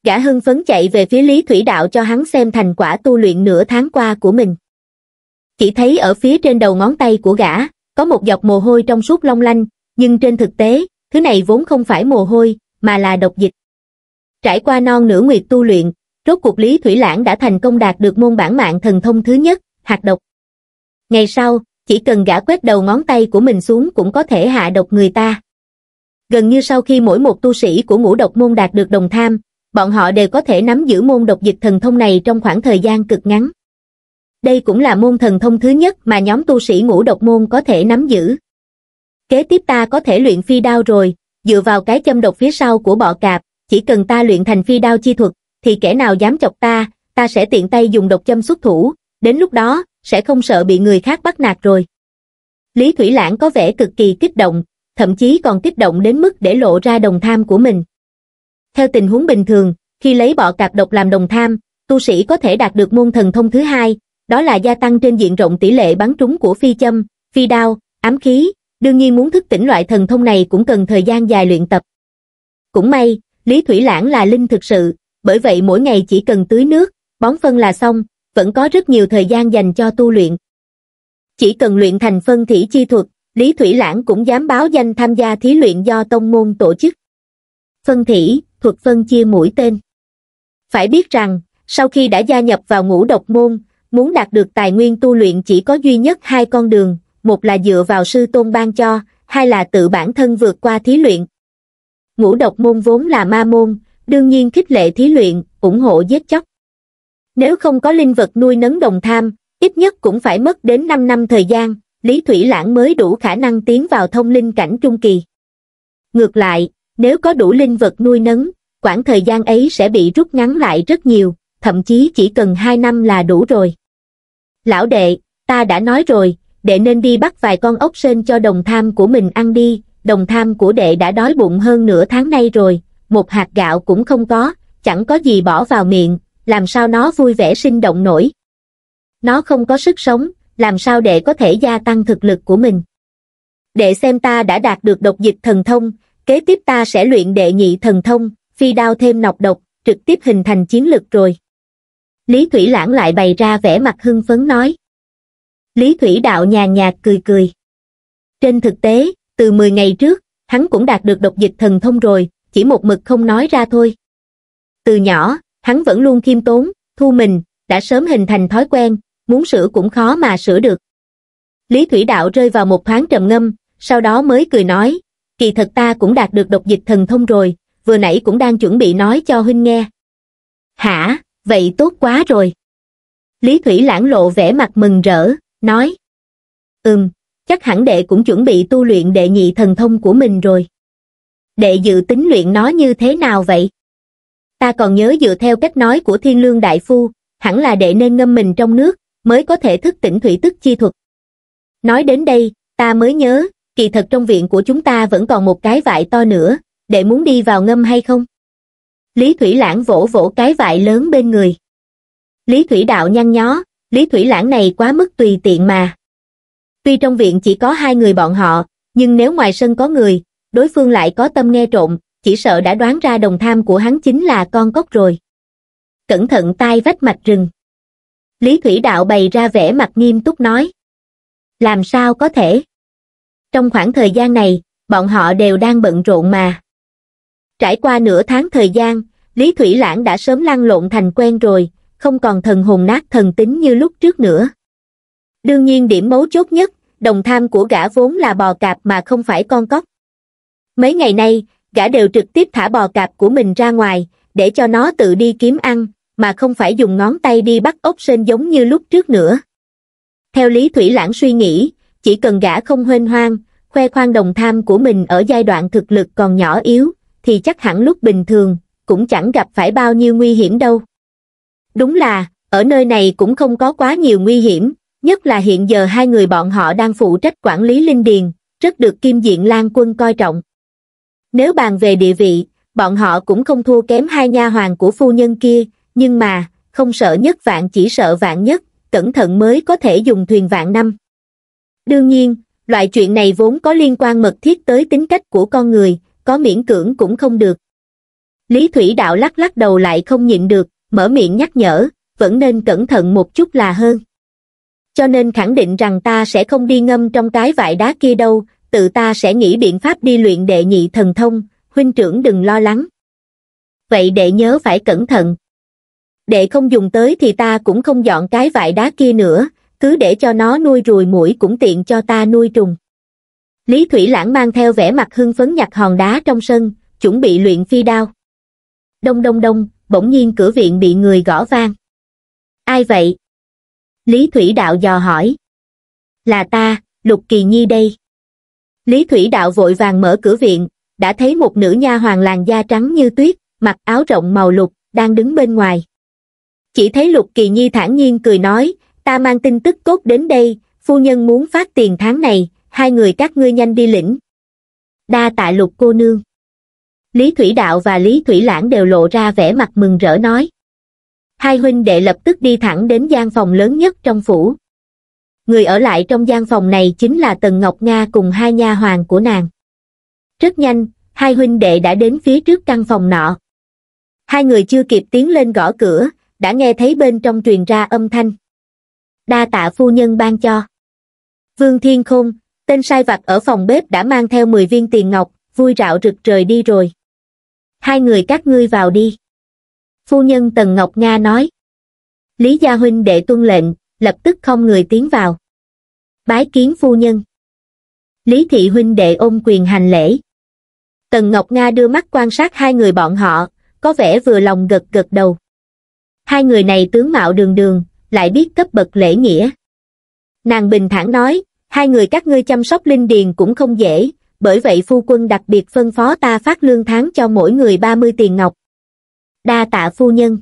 gã hưng phấn chạy về phía lý thủy đạo cho hắn xem thành quả tu luyện nửa tháng qua của mình chỉ thấy ở phía trên đầu ngón tay của gã có một giọt mồ hôi trong suốt long lanh nhưng trên thực tế thứ này vốn không phải mồ hôi mà là độc dịch trải qua non nửa nguyệt tu luyện rốt cuộc lý thủy lãng đã thành công đạt được môn bản mạng thần thông thứ nhất hạt độc ngày sau chỉ cần gã quét đầu ngón tay của mình xuống cũng có thể hạ độc người ta gần như sau khi mỗi một tu sĩ của ngũ độc môn đạt được đồng tham bọn họ đều có thể nắm giữ môn độc dịch thần thông này trong khoảng thời gian cực ngắn. Đây cũng là môn thần thông thứ nhất mà nhóm tu sĩ ngũ độc môn có thể nắm giữ. Kế tiếp ta có thể luyện phi đao rồi, dựa vào cái châm độc phía sau của bọ cạp, chỉ cần ta luyện thành phi đao chi thuật, thì kẻ nào dám chọc ta, ta sẽ tiện tay dùng độc châm xuất thủ, đến lúc đó, sẽ không sợ bị người khác bắt nạt rồi. Lý Thủy Lãng có vẻ cực kỳ kích động, thậm chí còn kích động đến mức để lộ ra đồng tham của mình. Theo tình huống bình thường, khi lấy bọ cạp độc làm đồng tham, tu sĩ có thể đạt được môn thần thông thứ hai, đó là gia tăng trên diện rộng tỷ lệ bắn trúng của phi châm, phi đao, ám khí, đương nhiên muốn thức tỉnh loại thần thông này cũng cần thời gian dài luyện tập. Cũng may, Lý Thủy Lãng là linh thực sự, bởi vậy mỗi ngày chỉ cần tưới nước, bón phân là xong, vẫn có rất nhiều thời gian dành cho tu luyện. Chỉ cần luyện thành phân thủy chi thuật, Lý Thủy Lãng cũng dám báo danh tham gia thí luyện do tông môn tổ chức. Phân thủy, thuật phân chia mũi tên. Phải biết rằng, sau khi đã gia nhập vào ngũ độc môn, muốn đạt được tài nguyên tu luyện chỉ có duy nhất hai con đường, một là dựa vào sư tôn ban cho, hai là tự bản thân vượt qua thí luyện. Ngũ độc môn vốn là ma môn, đương nhiên khích lệ thí luyện, ủng hộ giết chóc. Nếu không có linh vật nuôi nấng đồng tham, ít nhất cũng phải mất đến 5 năm thời gian, Lý Thủy Lãng mới đủ khả năng tiến vào thông linh cảnh trung kỳ. Ngược lại, nếu có đủ linh vật nuôi nấng, quãng thời gian ấy sẽ bị rút ngắn lại rất nhiều, thậm chí chỉ cần 2 năm là đủ rồi. Lão đệ, ta đã nói rồi, đệ nên đi bắt vài con ốc sên cho đồng tham của mình ăn đi, đồng tham của đệ đã đói bụng hơn nửa tháng nay rồi, một hạt gạo cũng không có, chẳng có gì bỏ vào miệng, làm sao nó vui vẻ sinh động nổi. Nó không có sức sống, làm sao đệ có thể gia tăng thực lực của mình. Đệ xem ta đã đạt được độc dịch thần thông, kế tiếp ta sẽ luyện đệ nhị thần thông, phi đao thêm nọc độc, trực tiếp hình thành chiến lực rồi. Lý Thủy Lãng lại bày ra vẻ mặt hưng phấn nói. Lý Thủy Đạo nhàn nhạt cười cười. Trên thực tế, từ 10 ngày trước, hắn cũng đạt được độc dịch thần thông rồi, chỉ một mực không nói ra thôi. Từ nhỏ, hắn vẫn luôn khiêm tốn, thu mình, đã sớm hình thành thói quen, muốn sửa cũng khó mà sửa được. Lý Thủy Đạo rơi vào một thoáng trầm ngâm, sau đó mới cười nói, kỳ thật ta cũng đạt được độc dịch thần thông rồi, vừa nãy cũng đang chuẩn bị nói cho huynh nghe. Hả, vậy tốt quá rồi. Lý Thủy lãng lộ vẻ mặt mừng rỡ, nói. Ừm, chắc hẳn đệ cũng chuẩn bị tu luyện đệ nhị thần thông của mình rồi. Đệ dự tính luyện nó như thế nào vậy? Ta còn nhớ dựa theo cách nói của thiên lương đại phu, hẳn là đệ nên ngâm mình trong nước, mới có thể thức tỉnh thủy tức chi thuật. Nói đến đây, ta mới nhớ, kỳ thật trong viện của chúng ta vẫn còn một cái vại to nữa, để muốn đi vào ngâm hay không? Lý Thủy Lãng vỗ vỗ cái vại lớn bên người. Lý Thủy Đạo nhăn nhó, Lý Thủy Lãng này quá mức tùy tiện mà. Tuy trong viện chỉ có hai người bọn họ, nhưng nếu ngoài sân có người, đối phương lại có tâm nghe trộm, chỉ sợ đã đoán ra đồng tham của hắn chính là con cóc rồi. Cẩn thận tai vách mạch rừng. Lý Thủy Đạo bày ra vẻ mặt nghiêm túc nói. Làm sao có thể? Trong khoảng thời gian này, bọn họ đều đang bận rộn mà. Trải qua nửa tháng thời gian, Lý Thủy Lãng đã sớm lăn lộn thành quen rồi, không còn thần hồn nát thần tính như lúc trước nữa. Đương nhiên điểm mấu chốt nhất, đồng tham của gã vốn là bò cạp mà không phải con cóc. Mấy ngày nay, gã đều trực tiếp thả bò cạp của mình ra ngoài, để cho nó tự đi kiếm ăn, mà không phải dùng ngón tay đi bắt ốc sên giống như lúc trước nữa. Theo Lý Thủy Lãng suy nghĩ, chỉ cần gã không huênh hoang, khoe khoang đồng tham của mình ở giai đoạn thực lực còn nhỏ yếu, thì chắc hẳn lúc bình thường, cũng chẳng gặp phải bao nhiêu nguy hiểm đâu. Đúng là, ở nơi này cũng không có quá nhiều nguy hiểm, nhất là hiện giờ hai người bọn họ đang phụ trách quản lý linh điền, rất được Kim Diện Lan Quân coi trọng. Nếu bàn về địa vị, bọn họ cũng không thua kém hai nha hoàng của phu nhân kia, nhưng mà, không sợ nhất vạn chỉ sợ vạn nhất, cẩn thận mới có thể dùng thuyền vạn năm đương nhiên loại chuyện này vốn có liên quan mật thiết tới tính cách của con người có miễn cưỡng cũng không được lý thủy đạo lắc lắc đầu lại không nhịn được mở miệng nhắc nhở vẫn nên cẩn thận một chút là hơn cho nên khẳng định rằng ta sẽ không đi ngâm trong cái vại đá kia đâu tự ta sẽ nghĩ biện pháp đi luyện đệ nhị thần thông huynh trưởng đừng lo lắng vậy đệ nhớ phải cẩn thận đệ không dùng tới thì ta cũng không dọn cái vại đá kia nữa cứ để cho nó nuôi ruồi mũi cũng tiện cho ta nuôi trùng. Lý Thủy Lãng mang theo vẻ mặt hưng phấn nhặt hòn đá trong sân, chuẩn bị luyện phi đao. Đông đông đông, bỗng nhiên cửa viện bị người gõ vang. Ai vậy? Lý Thủy Đạo dò hỏi. Là ta, Lục Kỳ Nhi đây. Lý Thủy Đạo vội vàng mở cửa viện, đã thấy một nữ nha hoàng làn da trắng như tuyết, mặc áo rộng màu lục, đang đứng bên ngoài. Chỉ thấy Lục Kỳ Nhi thản nhiên cười nói, ta mang tin tức tốt đến đây phu nhân muốn phát tiền tháng này hai người các ngươi nhanh đi lĩnh đa tạ lục cô nương lý thủy đạo và lý thủy lãng đều lộ ra vẻ mặt mừng rỡ nói hai huynh đệ lập tức đi thẳng đến gian phòng lớn nhất trong phủ người ở lại trong gian phòng này chính là tần ngọc nga cùng hai nha hoàng của nàng rất nhanh hai huynh đệ đã đến phía trước căn phòng nọ hai người chưa kịp tiến lên gõ cửa đã nghe thấy bên trong truyền ra âm thanh đa tạ phu nhân ban cho vương thiên khôn tên sai vặt ở phòng bếp đã mang theo mười viên tiền ngọc vui rạo rực trời đi rồi hai người các ngươi vào đi phu nhân tần ngọc nga nói lý gia huynh đệ tuân lệnh lập tức không người tiến vào bái kiến phu nhân lý thị huynh đệ ôm quyền hành lễ tần ngọc nga đưa mắt quan sát hai người bọn họ có vẻ vừa lòng gật gật đầu hai người này tướng mạo đường đường lại biết cấp bậc lễ nghĩa. Nàng bình thản nói, hai người các ngươi chăm sóc linh điền cũng không dễ, bởi vậy phu quân đặc biệt phân phó ta phát lương tháng cho mỗi người 30 tiền ngọc. Đa tạ phu nhân.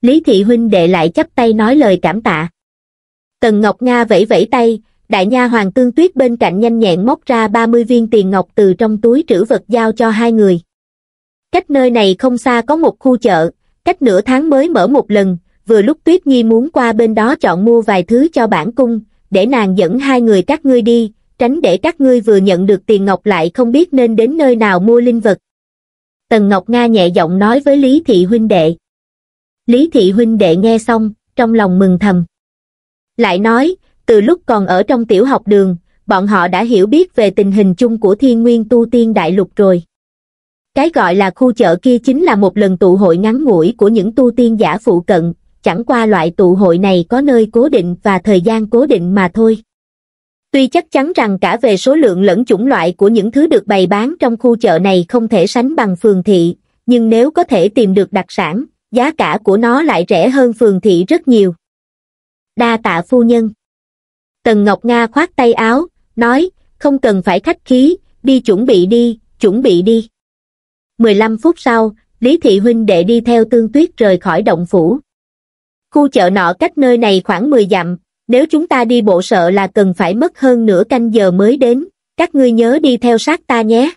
Lý Thị Huynh đệ lại chắp tay nói lời cảm tạ. Tần Ngọc Nga vẫy vẫy tay, đại nha hoàng tương tuyết bên cạnh nhanh nhẹn móc ra 30 viên tiền ngọc từ trong túi trữ vật giao cho hai người. Cách nơi này không xa có một khu chợ, cách nửa tháng mới mở một lần, vừa lúc tuyết nhi muốn qua bên đó chọn mua vài thứ cho bản cung để nàng dẫn hai người các ngươi đi tránh để các ngươi vừa nhận được tiền ngọc lại không biết nên đến nơi nào mua linh vật tần ngọc nga nhẹ giọng nói với lý thị huynh đệ lý thị huynh đệ nghe xong trong lòng mừng thầm lại nói từ lúc còn ở trong tiểu học đường bọn họ đã hiểu biết về tình hình chung của thiên nguyên tu tiên đại lục rồi cái gọi là khu chợ kia chính là một lần tụ hội ngắn ngủi của những tu tiên giả phụ cận, chẳng qua loại tụ hội này có nơi cố định và thời gian cố định mà thôi. Tuy chắc chắn rằng cả về số lượng lẫn chủng loại của những thứ được bày bán trong khu chợ này không thể sánh bằng phường thị, nhưng nếu có thể tìm được đặc sản, giá cả của nó lại rẻ hơn phường thị rất nhiều. Đa tạ phu nhân. Tần Ngọc Nga khoát tay áo, nói, không cần phải khách khí, đi chuẩn bị đi, chuẩn bị đi. 15 phút sau, Lý Thị Huynh đệ đi theo Tương Tuyết rời khỏi động phủ. Khu chợ nọ cách nơi này khoảng 10 dặm, nếu chúng ta đi bộ sợ là cần phải mất hơn nửa canh giờ mới đến, các ngươi nhớ đi theo sát ta nhé.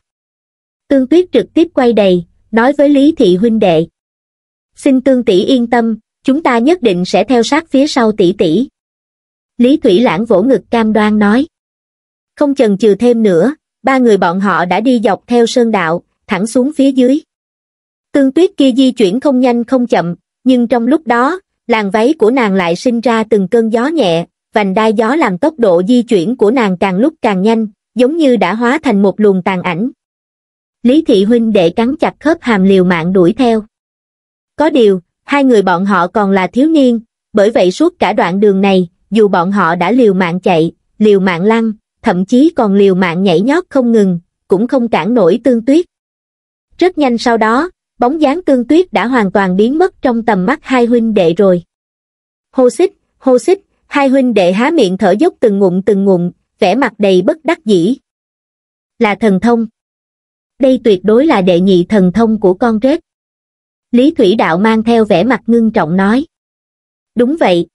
Tương Tuyết trực tiếp quay đầy, nói với Lý Thị huynh đệ. Xin Tương tỷ yên tâm, chúng ta nhất định sẽ theo sát phía sau tỷ tỷ. Lý Thủy Lãng vỗ ngực cam đoan nói. Không chần chừ thêm nữa, ba người bọn họ đã đi dọc theo sơn đạo, thẳng xuống phía dưới. Tương tuyết kia di chuyển không nhanh không chậm, nhưng trong lúc đó, làn váy của nàng lại sinh ra từng cơn gió nhẹ, vành đai gió làm tốc độ di chuyển của nàng càng lúc càng nhanh, giống như đã hóa thành một luồng tàn ảnh. Lý Thị Huynh đệ cắn chặt khớp hàm liều mạng đuổi theo. Có điều, hai người bọn họ còn là thiếu niên, bởi vậy suốt cả đoạn đường này, dù bọn họ đã liều mạng chạy, liều mạng lăn, thậm chí còn liều mạng nhảy nhót không ngừng, cũng không cản nổi tương tuyết. Rất nhanh sau đó, bóng dáng tương tuyết đã hoàn toàn biến mất trong tầm mắt hai huynh đệ rồi. Hô xích, hô xích, hai huynh đệ há miệng thở dốc từng ngụm từng ngụm, vẻ mặt đầy bất đắc dĩ. Là thần thông. Đây tuyệt đối là đệ nhị thần thông của con rết. Lý Thủy Đạo mang theo vẻ mặt ngưng trọng nói. Đúng vậy.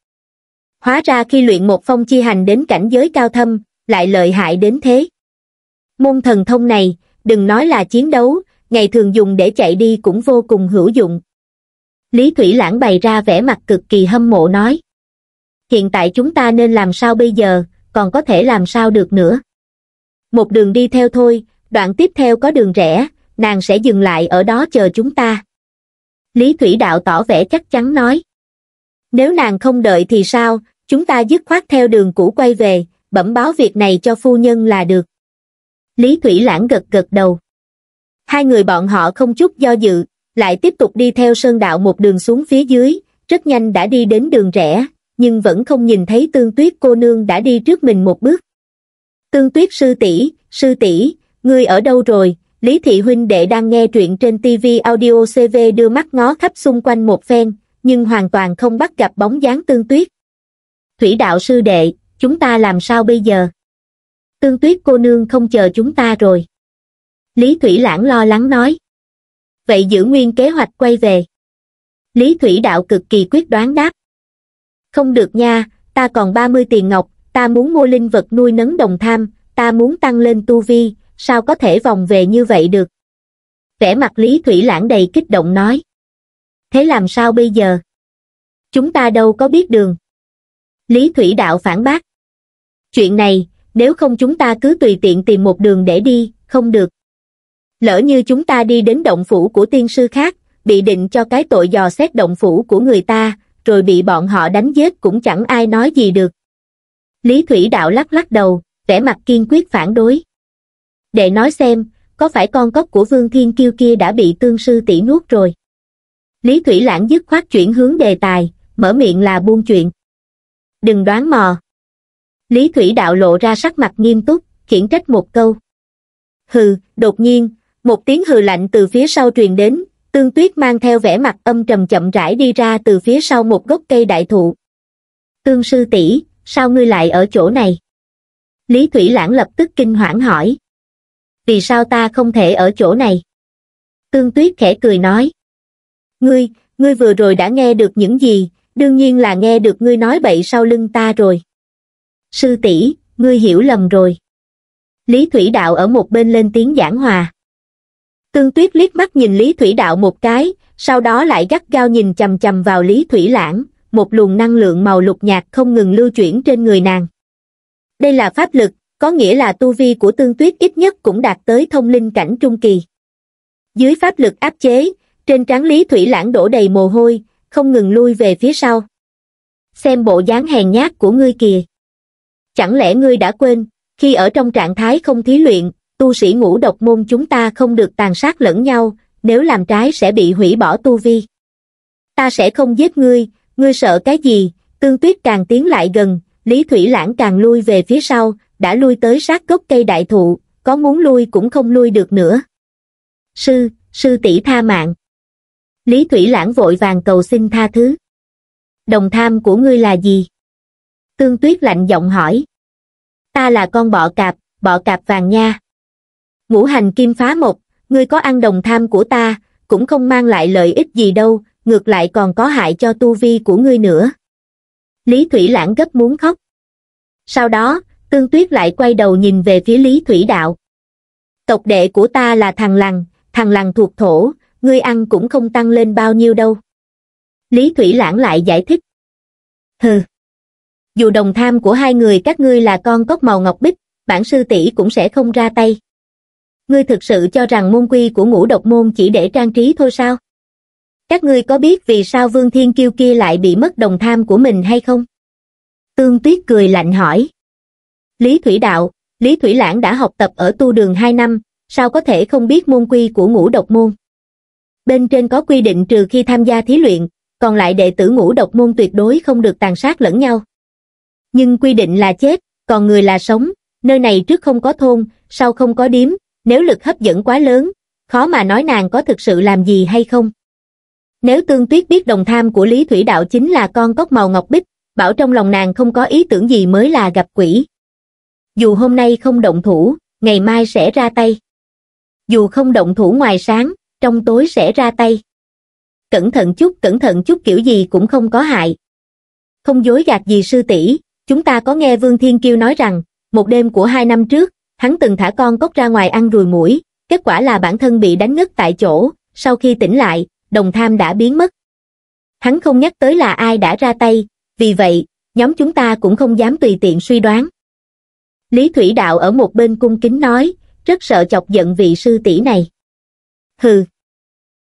Hóa ra khi luyện một phong chi hành đến cảnh giới cao thâm, lại lợi hại đến thế. Môn thần thông này, đừng nói là chiến đấu, ngày thường dùng để chạy đi cũng vô cùng hữu dụng. Lý Thủy Lãng bày ra vẻ mặt cực kỳ hâm mộ nói. Hiện tại chúng ta nên làm sao bây giờ, còn có thể làm sao được nữa. Một đường đi theo thôi, đoạn tiếp theo có đường rẽ, nàng sẽ dừng lại ở đó chờ chúng ta. Lý Thủy Đạo tỏ vẻ chắc chắn nói. Nếu nàng không đợi thì sao, chúng ta dứt khoát theo đường cũ quay về, bẩm báo việc này cho phu nhân là được. Lý Thủy Lãng gật gật đầu. Hai người bọn họ không chút do dự, lại tiếp tục đi theo sơn đạo một đường xuống phía dưới, rất nhanh đã đi đến đường rẽ, nhưng vẫn không nhìn thấy tương tuyết cô nương đã đi trước mình một bước. Tương tuyết sư tỷ, sư tỷ, ngươi ở đâu rồi? Lý Thị Huynh Đệ đang nghe truyện trên TV Audio CV đưa mắt ngó khắp xung quanh một phen, nhưng hoàn toàn không bắt gặp bóng dáng tương tuyết. Thủy đạo sư đệ, chúng ta làm sao bây giờ? Tương tuyết cô nương không chờ chúng ta rồi. Lý Thủy Lãng lo lắng nói. Vậy giữ nguyên kế hoạch quay về. Lý Thủy Đạo cực kỳ quyết đoán đáp. Không được nha, ta còn 30 tiền ngọc, ta muốn mua linh vật nuôi nấng đồng tham, ta muốn tăng lên tu vi, sao có thể vòng về như vậy được? Vẻ mặt Lý Thủy Lãng đầy kích động nói. Thế làm sao bây giờ? Chúng ta đâu có biết đường. Lý Thủy Đạo phản bác. Chuyện này, nếu không chúng ta cứ tùy tiện tìm một đường để đi, không được lỡ như chúng ta đi đến động phủ của tiên sư khác, bị định cho cái tội dò xét động phủ của người ta, rồi bị bọn họ đánh giết cũng chẳng ai nói gì được. Lý Thủy Đạo lắc lắc đầu, vẻ mặt kiên quyết phản đối. Để nói xem, có phải con cóc của Vương Thiên Kiêu kia đã bị tương sư tỷ nuốt rồi? Lý Thủy Lãng dứt khoát chuyển hướng đề tài, mở miệng là buông chuyện. Đừng đoán mò. Lý Thủy Đạo lộ ra sắc mặt nghiêm túc, khiển trách một câu. Hừ, đột nhiên, một tiếng hừ lạnh từ phía sau truyền đến tương tuyết mang theo vẻ mặt âm trầm chậm rãi đi ra từ phía sau một gốc cây đại thụ tương sư tỷ sao ngươi lại ở chỗ này lý thủy lãng lập tức kinh hoảng hỏi vì sao ta không thể ở chỗ này tương tuyết khẽ cười nói ngươi ngươi vừa rồi đã nghe được những gì đương nhiên là nghe được ngươi nói bậy sau lưng ta rồi sư tỷ ngươi hiểu lầm rồi lý thủy đạo ở một bên lên tiếng giảng hòa Tương Tuyết liếc mắt nhìn Lý Thủy Đạo một cái, sau đó lại gắt gao nhìn chầm chầm vào Lý Thủy Lãng, một luồng năng lượng màu lục nhạt không ngừng lưu chuyển trên người nàng. Đây là pháp lực, có nghĩa là tu vi của Tương Tuyết ít nhất cũng đạt tới thông linh cảnh trung kỳ. Dưới pháp lực áp chế, trên trán Lý Thủy Lãng đổ đầy mồ hôi, không ngừng lui về phía sau. Xem bộ dáng hèn nhát của ngươi kìa. Chẳng lẽ ngươi đã quên, khi ở trong trạng thái không thí luyện, tu sĩ ngũ độc môn chúng ta không được tàn sát lẫn nhau, nếu làm trái sẽ bị hủy bỏ tu vi. Ta sẽ không giết ngươi, ngươi sợ cái gì, tương tuyết càng tiến lại gần, Lý Thủy Lãng càng lui về phía sau, đã lui tới sát gốc cây đại thụ, có muốn lui cũng không lui được nữa. Sư, sư tỷ tha mạng. Lý Thủy Lãng vội vàng cầu xin tha thứ. Đồng tham của ngươi là gì? Tương Tuyết lạnh giọng hỏi. Ta là con bọ cạp, bọ cạp vàng nha ngũ hành kim phá một ngươi có ăn đồng tham của ta cũng không mang lại lợi ích gì đâu ngược lại còn có hại cho tu vi của ngươi nữa lý thủy lãng gấp muốn khóc sau đó tương tuyết lại quay đầu nhìn về phía lý thủy đạo tộc đệ của ta là thằng lằn thằng lằn thuộc thổ ngươi ăn cũng không tăng lên bao nhiêu đâu lý thủy lãng lại giải thích hừ dù đồng tham của hai người các ngươi là con cốc màu ngọc bích bản sư tỷ cũng sẽ không ra tay ngươi thực sự cho rằng môn quy của ngũ độc môn chỉ để trang trí thôi sao? Các ngươi có biết vì sao Vương Thiên Kiêu kia lại bị mất đồng tham của mình hay không? Tương Tuyết cười lạnh hỏi. Lý Thủy Đạo, Lý Thủy Lãng đã học tập ở tu đường 2 năm, sao có thể không biết môn quy của ngũ độc môn? Bên trên có quy định trừ khi tham gia thí luyện, còn lại đệ tử ngũ độc môn tuyệt đối không được tàn sát lẫn nhau. Nhưng quy định là chết, còn người là sống, nơi này trước không có thôn, sau không có điếm, nếu lực hấp dẫn quá lớn, khó mà nói nàng có thực sự làm gì hay không. Nếu Tương Tuyết biết đồng tham của Lý Thủy Đạo chính là con cốc màu ngọc bích, bảo trong lòng nàng không có ý tưởng gì mới là gặp quỷ. Dù hôm nay không động thủ, ngày mai sẽ ra tay. Dù không động thủ ngoài sáng, trong tối sẽ ra tay. Cẩn thận chút, cẩn thận chút kiểu gì cũng không có hại. Không dối gạt gì sư tỷ, chúng ta có nghe Vương Thiên Kiêu nói rằng, một đêm của hai năm trước, hắn từng thả con cốc ra ngoài ăn ruồi mũi, kết quả là bản thân bị đánh ngất tại chỗ, sau khi tỉnh lại, đồng tham đã biến mất. Hắn không nhắc tới là ai đã ra tay, vì vậy, nhóm chúng ta cũng không dám tùy tiện suy đoán. Lý Thủy Đạo ở một bên cung kính nói, rất sợ chọc giận vị sư tỷ này. Hừ.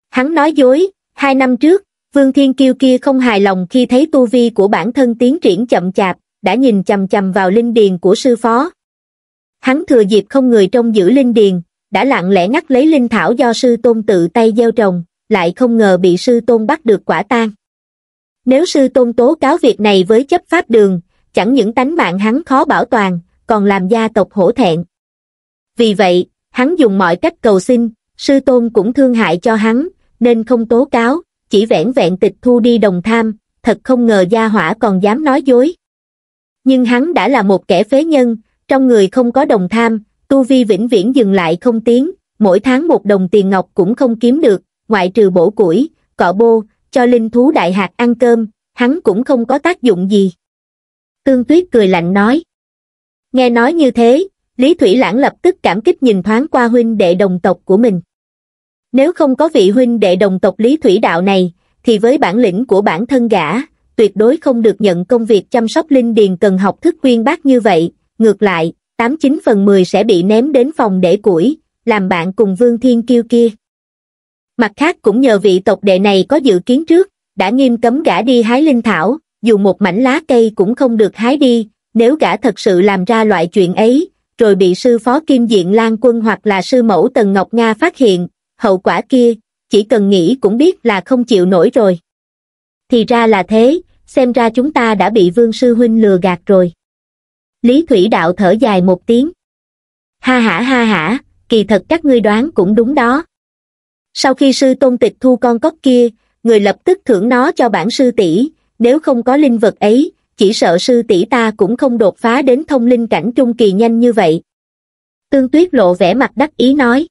Hắn nói dối, hai năm trước, Vương Thiên Kiêu kia không hài lòng khi thấy tu vi của bản thân tiến triển chậm chạp, đã nhìn chầm chầm vào linh điền của sư phó, Hắn thừa dịp không người trong giữ linh điền, đã lặng lẽ ngắt lấy linh thảo do sư tôn tự tay gieo trồng, lại không ngờ bị sư tôn bắt được quả tang. Nếu sư tôn tố cáo việc này với chấp pháp đường, chẳng những tánh mạng hắn khó bảo toàn, còn làm gia tộc hổ thẹn. Vì vậy, hắn dùng mọi cách cầu xin, sư tôn cũng thương hại cho hắn, nên không tố cáo, chỉ vẻn vẹn tịch thu đi đồng tham, thật không ngờ gia hỏa còn dám nói dối. Nhưng hắn đã là một kẻ phế nhân, trong người không có đồng tham, tu vi vĩnh viễn dừng lại không tiến. mỗi tháng một đồng tiền ngọc cũng không kiếm được, ngoại trừ bổ củi, cọ bô, cho linh thú đại hạt ăn cơm, hắn cũng không có tác dụng gì. Tương Tuyết cười lạnh nói. Nghe nói như thế, Lý Thủy Lãng lập tức cảm kích nhìn thoáng qua huynh đệ đồng tộc của mình. Nếu không có vị huynh đệ đồng tộc Lý Thủy Đạo này, thì với bản lĩnh của bản thân gã, tuyệt đối không được nhận công việc chăm sóc linh điền cần học thức quyên bác như vậy, Ngược lại, 89 phần 10 sẽ bị ném đến phòng để củi, làm bạn cùng Vương Thiên Kiêu kia. Mặt khác cũng nhờ vị tộc đệ này có dự kiến trước, đã nghiêm cấm gã đi hái linh thảo, dù một mảnh lá cây cũng không được hái đi, nếu gã thật sự làm ra loại chuyện ấy, rồi bị sư phó Kim Diện Lan Quân hoặc là sư mẫu Tần Ngọc Nga phát hiện, hậu quả kia, chỉ cần nghĩ cũng biết là không chịu nổi rồi. Thì ra là thế, xem ra chúng ta đã bị Vương Sư Huynh lừa gạt rồi lý thủy đạo thở dài một tiếng ha ha ha ha kỳ thật các ngươi đoán cũng đúng đó sau khi sư tôn tịch thu con cóc kia người lập tức thưởng nó cho bản sư tỷ nếu không có linh vật ấy chỉ sợ sư tỷ ta cũng không đột phá đến thông linh cảnh trung kỳ nhanh như vậy tương tuyết lộ vẻ mặt đắc ý nói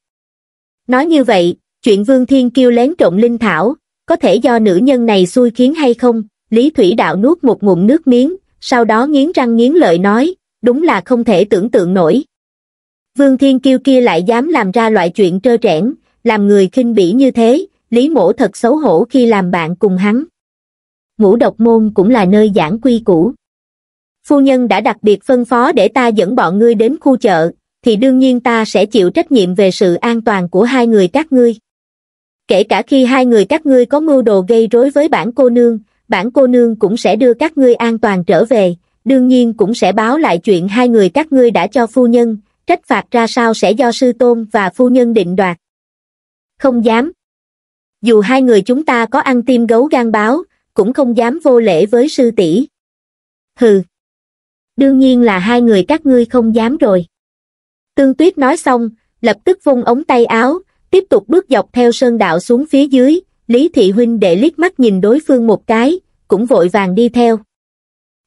nói như vậy chuyện vương thiên kiêu lén trộm linh thảo có thể do nữ nhân này xui khiến hay không lý thủy đạo nuốt một ngụm nước miếng sau đó nghiến răng nghiến lợi nói đúng là không thể tưởng tượng nổi. Vương Thiên Kiêu kia lại dám làm ra loại chuyện trơ trẽn, làm người khinh bỉ như thế, Lý Mỗ thật xấu hổ khi làm bạn cùng hắn. Ngũ độc môn cũng là nơi giảng quy cũ, Phu nhân đã đặc biệt phân phó để ta dẫn bọn ngươi đến khu chợ, thì đương nhiên ta sẽ chịu trách nhiệm về sự an toàn của hai người các ngươi. Kể cả khi hai người các ngươi có mưu đồ gây rối với bản cô nương, bản cô nương cũng sẽ đưa các ngươi an toàn trở về, đương nhiên cũng sẽ báo lại chuyện hai người các ngươi đã cho phu nhân, trách phạt ra sao sẽ do sư tôn và phu nhân định đoạt. Không dám. Dù hai người chúng ta có ăn tim gấu gan báo, cũng không dám vô lễ với sư tỷ. Hừ. Đương nhiên là hai người các ngươi không dám rồi. Tương Tuyết nói xong, lập tức vung ống tay áo, tiếp tục bước dọc theo sơn đạo xuống phía dưới, Lý Thị Huynh để liếc mắt nhìn đối phương một cái, cũng vội vàng đi theo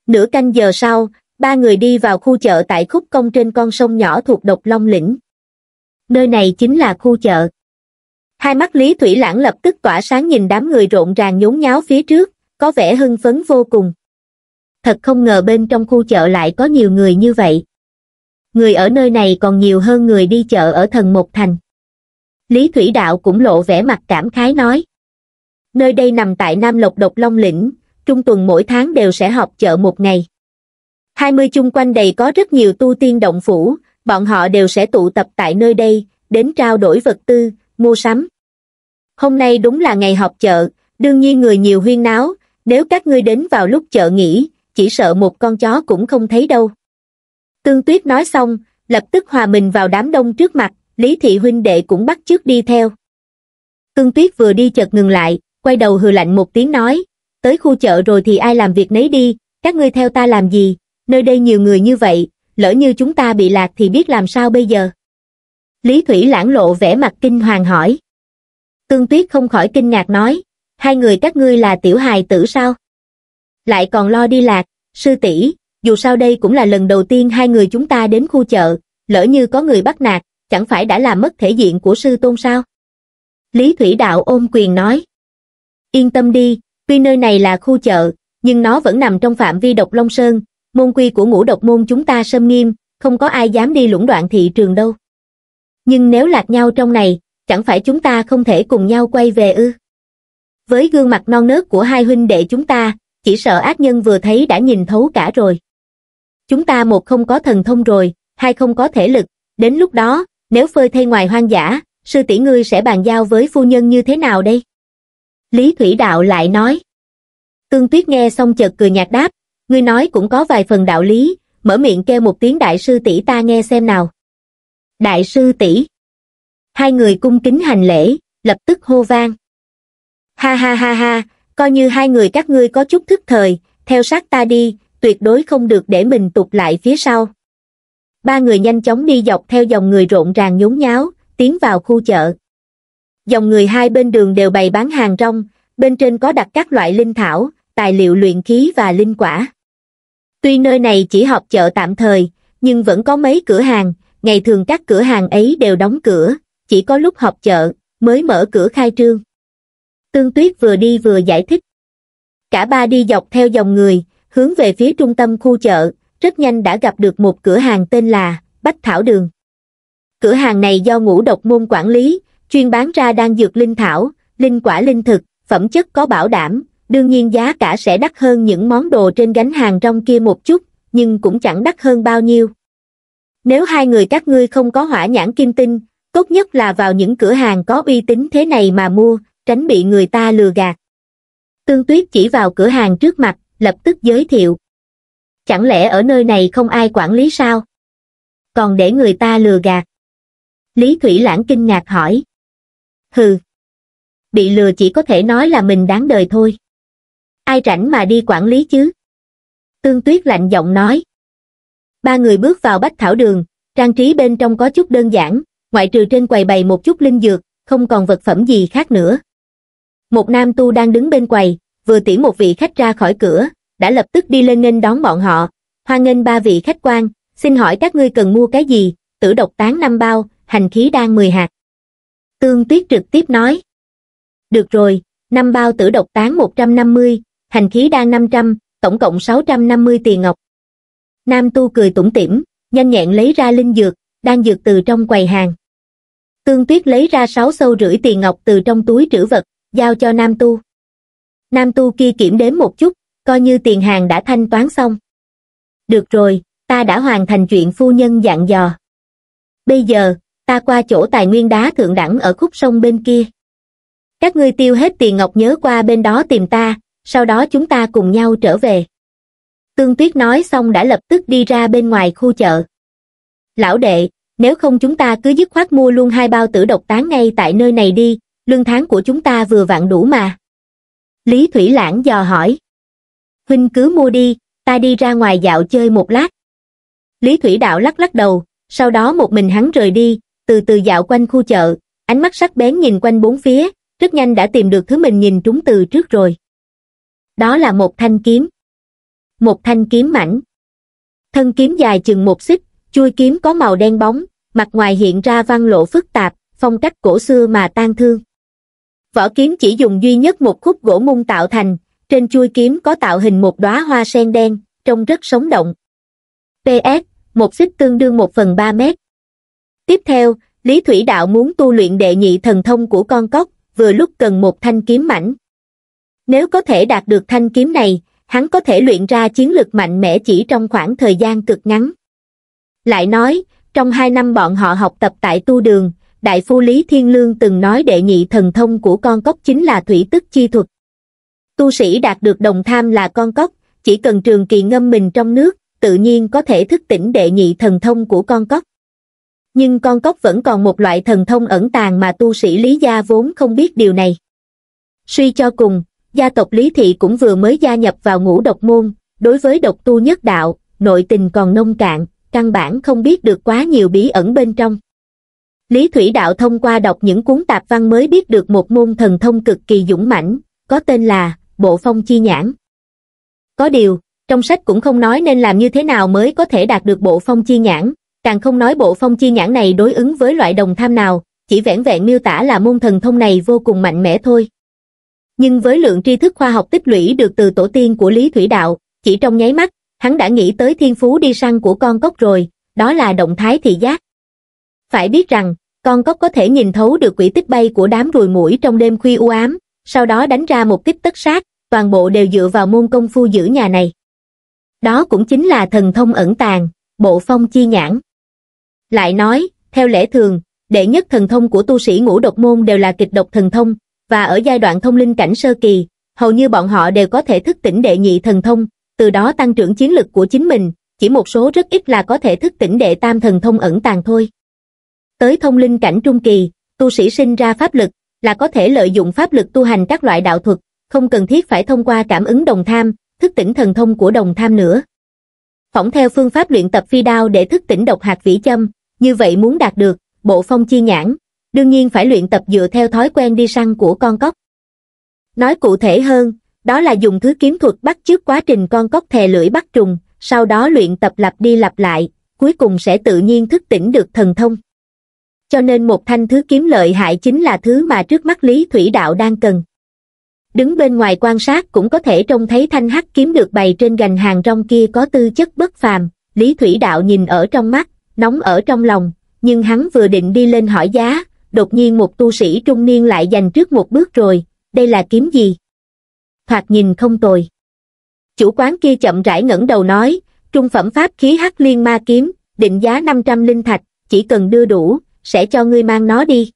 nửa canh giờ sau ba người đi vào khu chợ tại khúc công trên con sông nhỏ thuộc độc long lĩnh nơi này chính là khu chợ hai mắt lý thủy lãng lập tức tỏa sáng nhìn đám người rộn ràng nhốn nháo phía trước có vẻ hưng phấn vô cùng thật không ngờ bên trong khu chợ lại có nhiều người như vậy người ở nơi này còn nhiều hơn người đi chợ ở thần một thành lý thủy đạo cũng lộ vẻ mặt cảm khái nói nơi đây nằm tại nam lộc độc long lĩnh trung tuần mỗi tháng đều sẽ họp chợ một ngày. 20 chung quanh đầy có rất nhiều tu tiên động phủ, bọn họ đều sẽ tụ tập tại nơi đây, đến trao đổi vật tư, mua sắm. Hôm nay đúng là ngày họp chợ, đương nhiên người nhiều huyên náo, nếu các ngươi đến vào lúc chợ nghỉ, chỉ sợ một con chó cũng không thấy đâu. Tương Tuyết nói xong, lập tức hòa mình vào đám đông trước mặt, Lý Thị Huynh Đệ cũng bắt trước đi theo. Tương Tuyết vừa đi chợt ngừng lại, quay đầu hừ lạnh một tiếng nói, tới khu chợ rồi thì ai làm việc nấy đi, các ngươi theo ta làm gì, nơi đây nhiều người như vậy, lỡ như chúng ta bị lạc thì biết làm sao bây giờ. Lý Thủy lãng lộ vẻ mặt kinh hoàng hỏi. Tương Tuyết không khỏi kinh ngạc nói, hai người các ngươi là tiểu hài tử sao? Lại còn lo đi lạc, sư tỷ, dù sao đây cũng là lần đầu tiên hai người chúng ta đến khu chợ, lỡ như có người bắt nạt, chẳng phải đã làm mất thể diện của sư tôn sao? Lý Thủy Đạo ôm quyền nói. Yên tâm đi, tuy nơi này là khu chợ, nhưng nó vẫn nằm trong phạm vi độc Long Sơn, môn quy của ngũ độc môn chúng ta sâm nghiêm, không có ai dám đi lũng đoạn thị trường đâu. Nhưng nếu lạc nhau trong này, chẳng phải chúng ta không thể cùng nhau quay về ư? Với gương mặt non nớt của hai huynh đệ chúng ta, chỉ sợ ác nhân vừa thấy đã nhìn thấu cả rồi. Chúng ta một không có thần thông rồi, hai không có thể lực, đến lúc đó, nếu phơi thay ngoài hoang dã, sư tỷ ngươi sẽ bàn giao với phu nhân như thế nào đây? Lý Thủy Đạo lại nói. Tương Tuyết nghe xong chợt cười nhạt đáp, ngươi nói cũng có vài phần đạo lý, mở miệng kêu một tiếng đại sư tỷ ta nghe xem nào. Đại sư tỷ. Hai người cung kính hành lễ, lập tức hô vang. Ha ha ha ha, coi như hai người các ngươi có chút thức thời, theo sát ta đi, tuyệt đối không được để mình tụt lại phía sau. Ba người nhanh chóng đi dọc theo dòng người rộn ràng nhốn nháo, tiến vào khu chợ dòng người hai bên đường đều bày bán hàng rong bên trên có đặt các loại linh thảo tài liệu luyện khí và linh quả tuy nơi này chỉ họp chợ tạm thời nhưng vẫn có mấy cửa hàng ngày thường các cửa hàng ấy đều đóng cửa chỉ có lúc họp chợ mới mở cửa khai trương tương tuyết vừa đi vừa giải thích cả ba đi dọc theo dòng người hướng về phía trung tâm khu chợ rất nhanh đã gặp được một cửa hàng tên là bách thảo đường cửa hàng này do ngũ độc môn quản lý chuyên bán ra đan dược linh thảo, linh quả linh thực, phẩm chất có bảo đảm, đương nhiên giá cả sẽ đắt hơn những món đồ trên gánh hàng rong kia một chút, nhưng cũng chẳng đắt hơn bao nhiêu. Nếu hai người các ngươi không có hỏa nhãn kim tinh, tốt nhất là vào những cửa hàng có uy tín thế này mà mua, tránh bị người ta lừa gạt. Tương Tuyết chỉ vào cửa hàng trước mặt, lập tức giới thiệu. Chẳng lẽ ở nơi này không ai quản lý sao? Còn để người ta lừa gạt. Lý Thủy Lãng kinh ngạc hỏi hừ. Bị lừa chỉ có thể nói là mình đáng đời thôi. Ai rảnh mà đi quản lý chứ? Tương Tuyết lạnh giọng nói. Ba người bước vào bách thảo đường, trang trí bên trong có chút đơn giản, ngoại trừ trên quầy bày một chút linh dược, không còn vật phẩm gì khác nữa. Một nam tu đang đứng bên quầy, vừa tiễn một vị khách ra khỏi cửa, đã lập tức đi lên nghênh đón bọn họ, hoan nghênh ba vị khách quan, xin hỏi các ngươi cần mua cái gì, tử độc tán năm bao, hành khí đan 10 hạt. Tương Tuyết trực tiếp nói. Được rồi, năm bao tử độc tán 150, hành khí đan 500, tổng cộng 650 tiền ngọc. Nam Tu cười tủm tỉm, nhanh nhẹn lấy ra linh dược, đang dược từ trong quầy hàng. Tương Tuyết lấy ra 6 sâu rưỡi tiền ngọc từ trong túi trữ vật, giao cho Nam Tu. Nam Tu kia kiểm đếm một chút, coi như tiền hàng đã thanh toán xong. Được rồi, ta đã hoàn thành chuyện phu nhân dặn dò. Bây giờ, ta qua chỗ tài nguyên đá thượng đẳng ở khúc sông bên kia các ngươi tiêu hết tiền ngọc nhớ qua bên đó tìm ta sau đó chúng ta cùng nhau trở về tương tuyết nói xong đã lập tức đi ra bên ngoài khu chợ lão đệ nếu không chúng ta cứ dứt khoát mua luôn hai bao tử độc tán ngay tại nơi này đi lương tháng của chúng ta vừa vặn đủ mà lý thủy lãng dò hỏi huynh cứ mua đi ta đi ra ngoài dạo chơi một lát lý thủy đạo lắc lắc đầu sau đó một mình hắn rời đi từ từ dạo quanh khu chợ, ánh mắt sắc bén nhìn quanh bốn phía, rất nhanh đã tìm được thứ mình nhìn trúng từ trước rồi. Đó là một thanh kiếm. Một thanh kiếm mảnh. Thân kiếm dài chừng một xích, chui kiếm có màu đen bóng, mặt ngoài hiện ra văn lộ phức tạp, phong cách cổ xưa mà tan thương. Vỏ kiếm chỉ dùng duy nhất một khúc gỗ mung tạo thành, trên chui kiếm có tạo hình một đóa hoa sen đen, trông rất sống động. PS, một xích tương đương 1 phần 3 mét, Tiếp theo, Lý Thủy Đạo muốn tu luyện đệ nhị thần thông của con cóc, vừa lúc cần một thanh kiếm mảnh. Nếu có thể đạt được thanh kiếm này, hắn có thể luyện ra chiến lực mạnh mẽ chỉ trong khoảng thời gian cực ngắn. Lại nói, trong hai năm bọn họ học tập tại tu đường, Đại Phu Lý Thiên Lương từng nói đệ nhị thần thông của con cóc chính là thủy tức chi thuật. Tu sĩ đạt được đồng tham là con cóc, chỉ cần trường kỳ ngâm mình trong nước, tự nhiên có thể thức tỉnh đệ nhị thần thông của con cóc nhưng con cóc vẫn còn một loại thần thông ẩn tàng mà tu sĩ Lý Gia vốn không biết điều này. Suy cho cùng, gia tộc Lý Thị cũng vừa mới gia nhập vào ngũ độc môn, đối với độc tu nhất đạo, nội tình còn nông cạn, căn bản không biết được quá nhiều bí ẩn bên trong. Lý Thủy Đạo thông qua đọc những cuốn tạp văn mới biết được một môn thần thông cực kỳ dũng mãnh, có tên là Bộ Phong Chi Nhãn. Có điều, trong sách cũng không nói nên làm như thế nào mới có thể đạt được Bộ Phong Chi Nhãn, Càng không nói bộ phong chi nhãn này đối ứng với loại đồng tham nào, chỉ vẻn vẹn miêu tả là môn thần thông này vô cùng mạnh mẽ thôi. Nhưng với lượng tri thức khoa học tích lũy được từ tổ tiên của Lý Thủy Đạo, chỉ trong nháy mắt, hắn đã nghĩ tới thiên phú đi săn của con cốc rồi, đó là động thái thị giác. Phải biết rằng, con cốc có thể nhìn thấu được quỹ tích bay của đám ruồi mũi trong đêm khuya u ám, sau đó đánh ra một kích tất sát, toàn bộ đều dựa vào môn công phu giữ nhà này. Đó cũng chính là thần thông ẩn tàng, bộ phong chi nhãn. Lại nói, theo lẽ thường, đệ nhất thần thông của tu sĩ ngũ độc môn đều là kịch độc thần thông, và ở giai đoạn thông linh cảnh sơ kỳ, hầu như bọn họ đều có thể thức tỉnh đệ nhị thần thông, từ đó tăng trưởng chiến lực của chính mình, chỉ một số rất ít là có thể thức tỉnh đệ tam thần thông ẩn tàng thôi. Tới thông linh cảnh trung kỳ, tu sĩ sinh ra pháp lực, là có thể lợi dụng pháp lực tu hành các loại đạo thuật, không cần thiết phải thông qua cảm ứng đồng tham, thức tỉnh thần thông của đồng tham nữa. Phỏng theo phương pháp luyện tập phi đao để thức tỉnh độc hạt vĩ châm, như vậy muốn đạt được, bộ phong chi nhãn, đương nhiên phải luyện tập dựa theo thói quen đi săn của con cóc. Nói cụ thể hơn, đó là dùng thứ kiếm thuật bắt chước quá trình con cóc thè lưỡi bắt trùng, sau đó luyện tập lặp đi lặp lại, cuối cùng sẽ tự nhiên thức tỉnh được thần thông. Cho nên một thanh thứ kiếm lợi hại chính là thứ mà trước mắt Lý Thủy Đạo đang cần. Đứng bên ngoài quan sát cũng có thể trông thấy thanh hắc kiếm được bày trên gành hàng rong kia có tư chất bất phàm, Lý Thủy Đạo nhìn ở trong mắt, nóng ở trong lòng, nhưng hắn vừa định đi lên hỏi giá, đột nhiên một tu sĩ trung niên lại giành trước một bước rồi, đây là kiếm gì? Thoạt nhìn không tồi. Chủ quán kia chậm rãi ngẩng đầu nói, trung phẩm pháp khí hắc liên ma kiếm, định giá 500 linh thạch, chỉ cần đưa đủ, sẽ cho ngươi mang nó đi.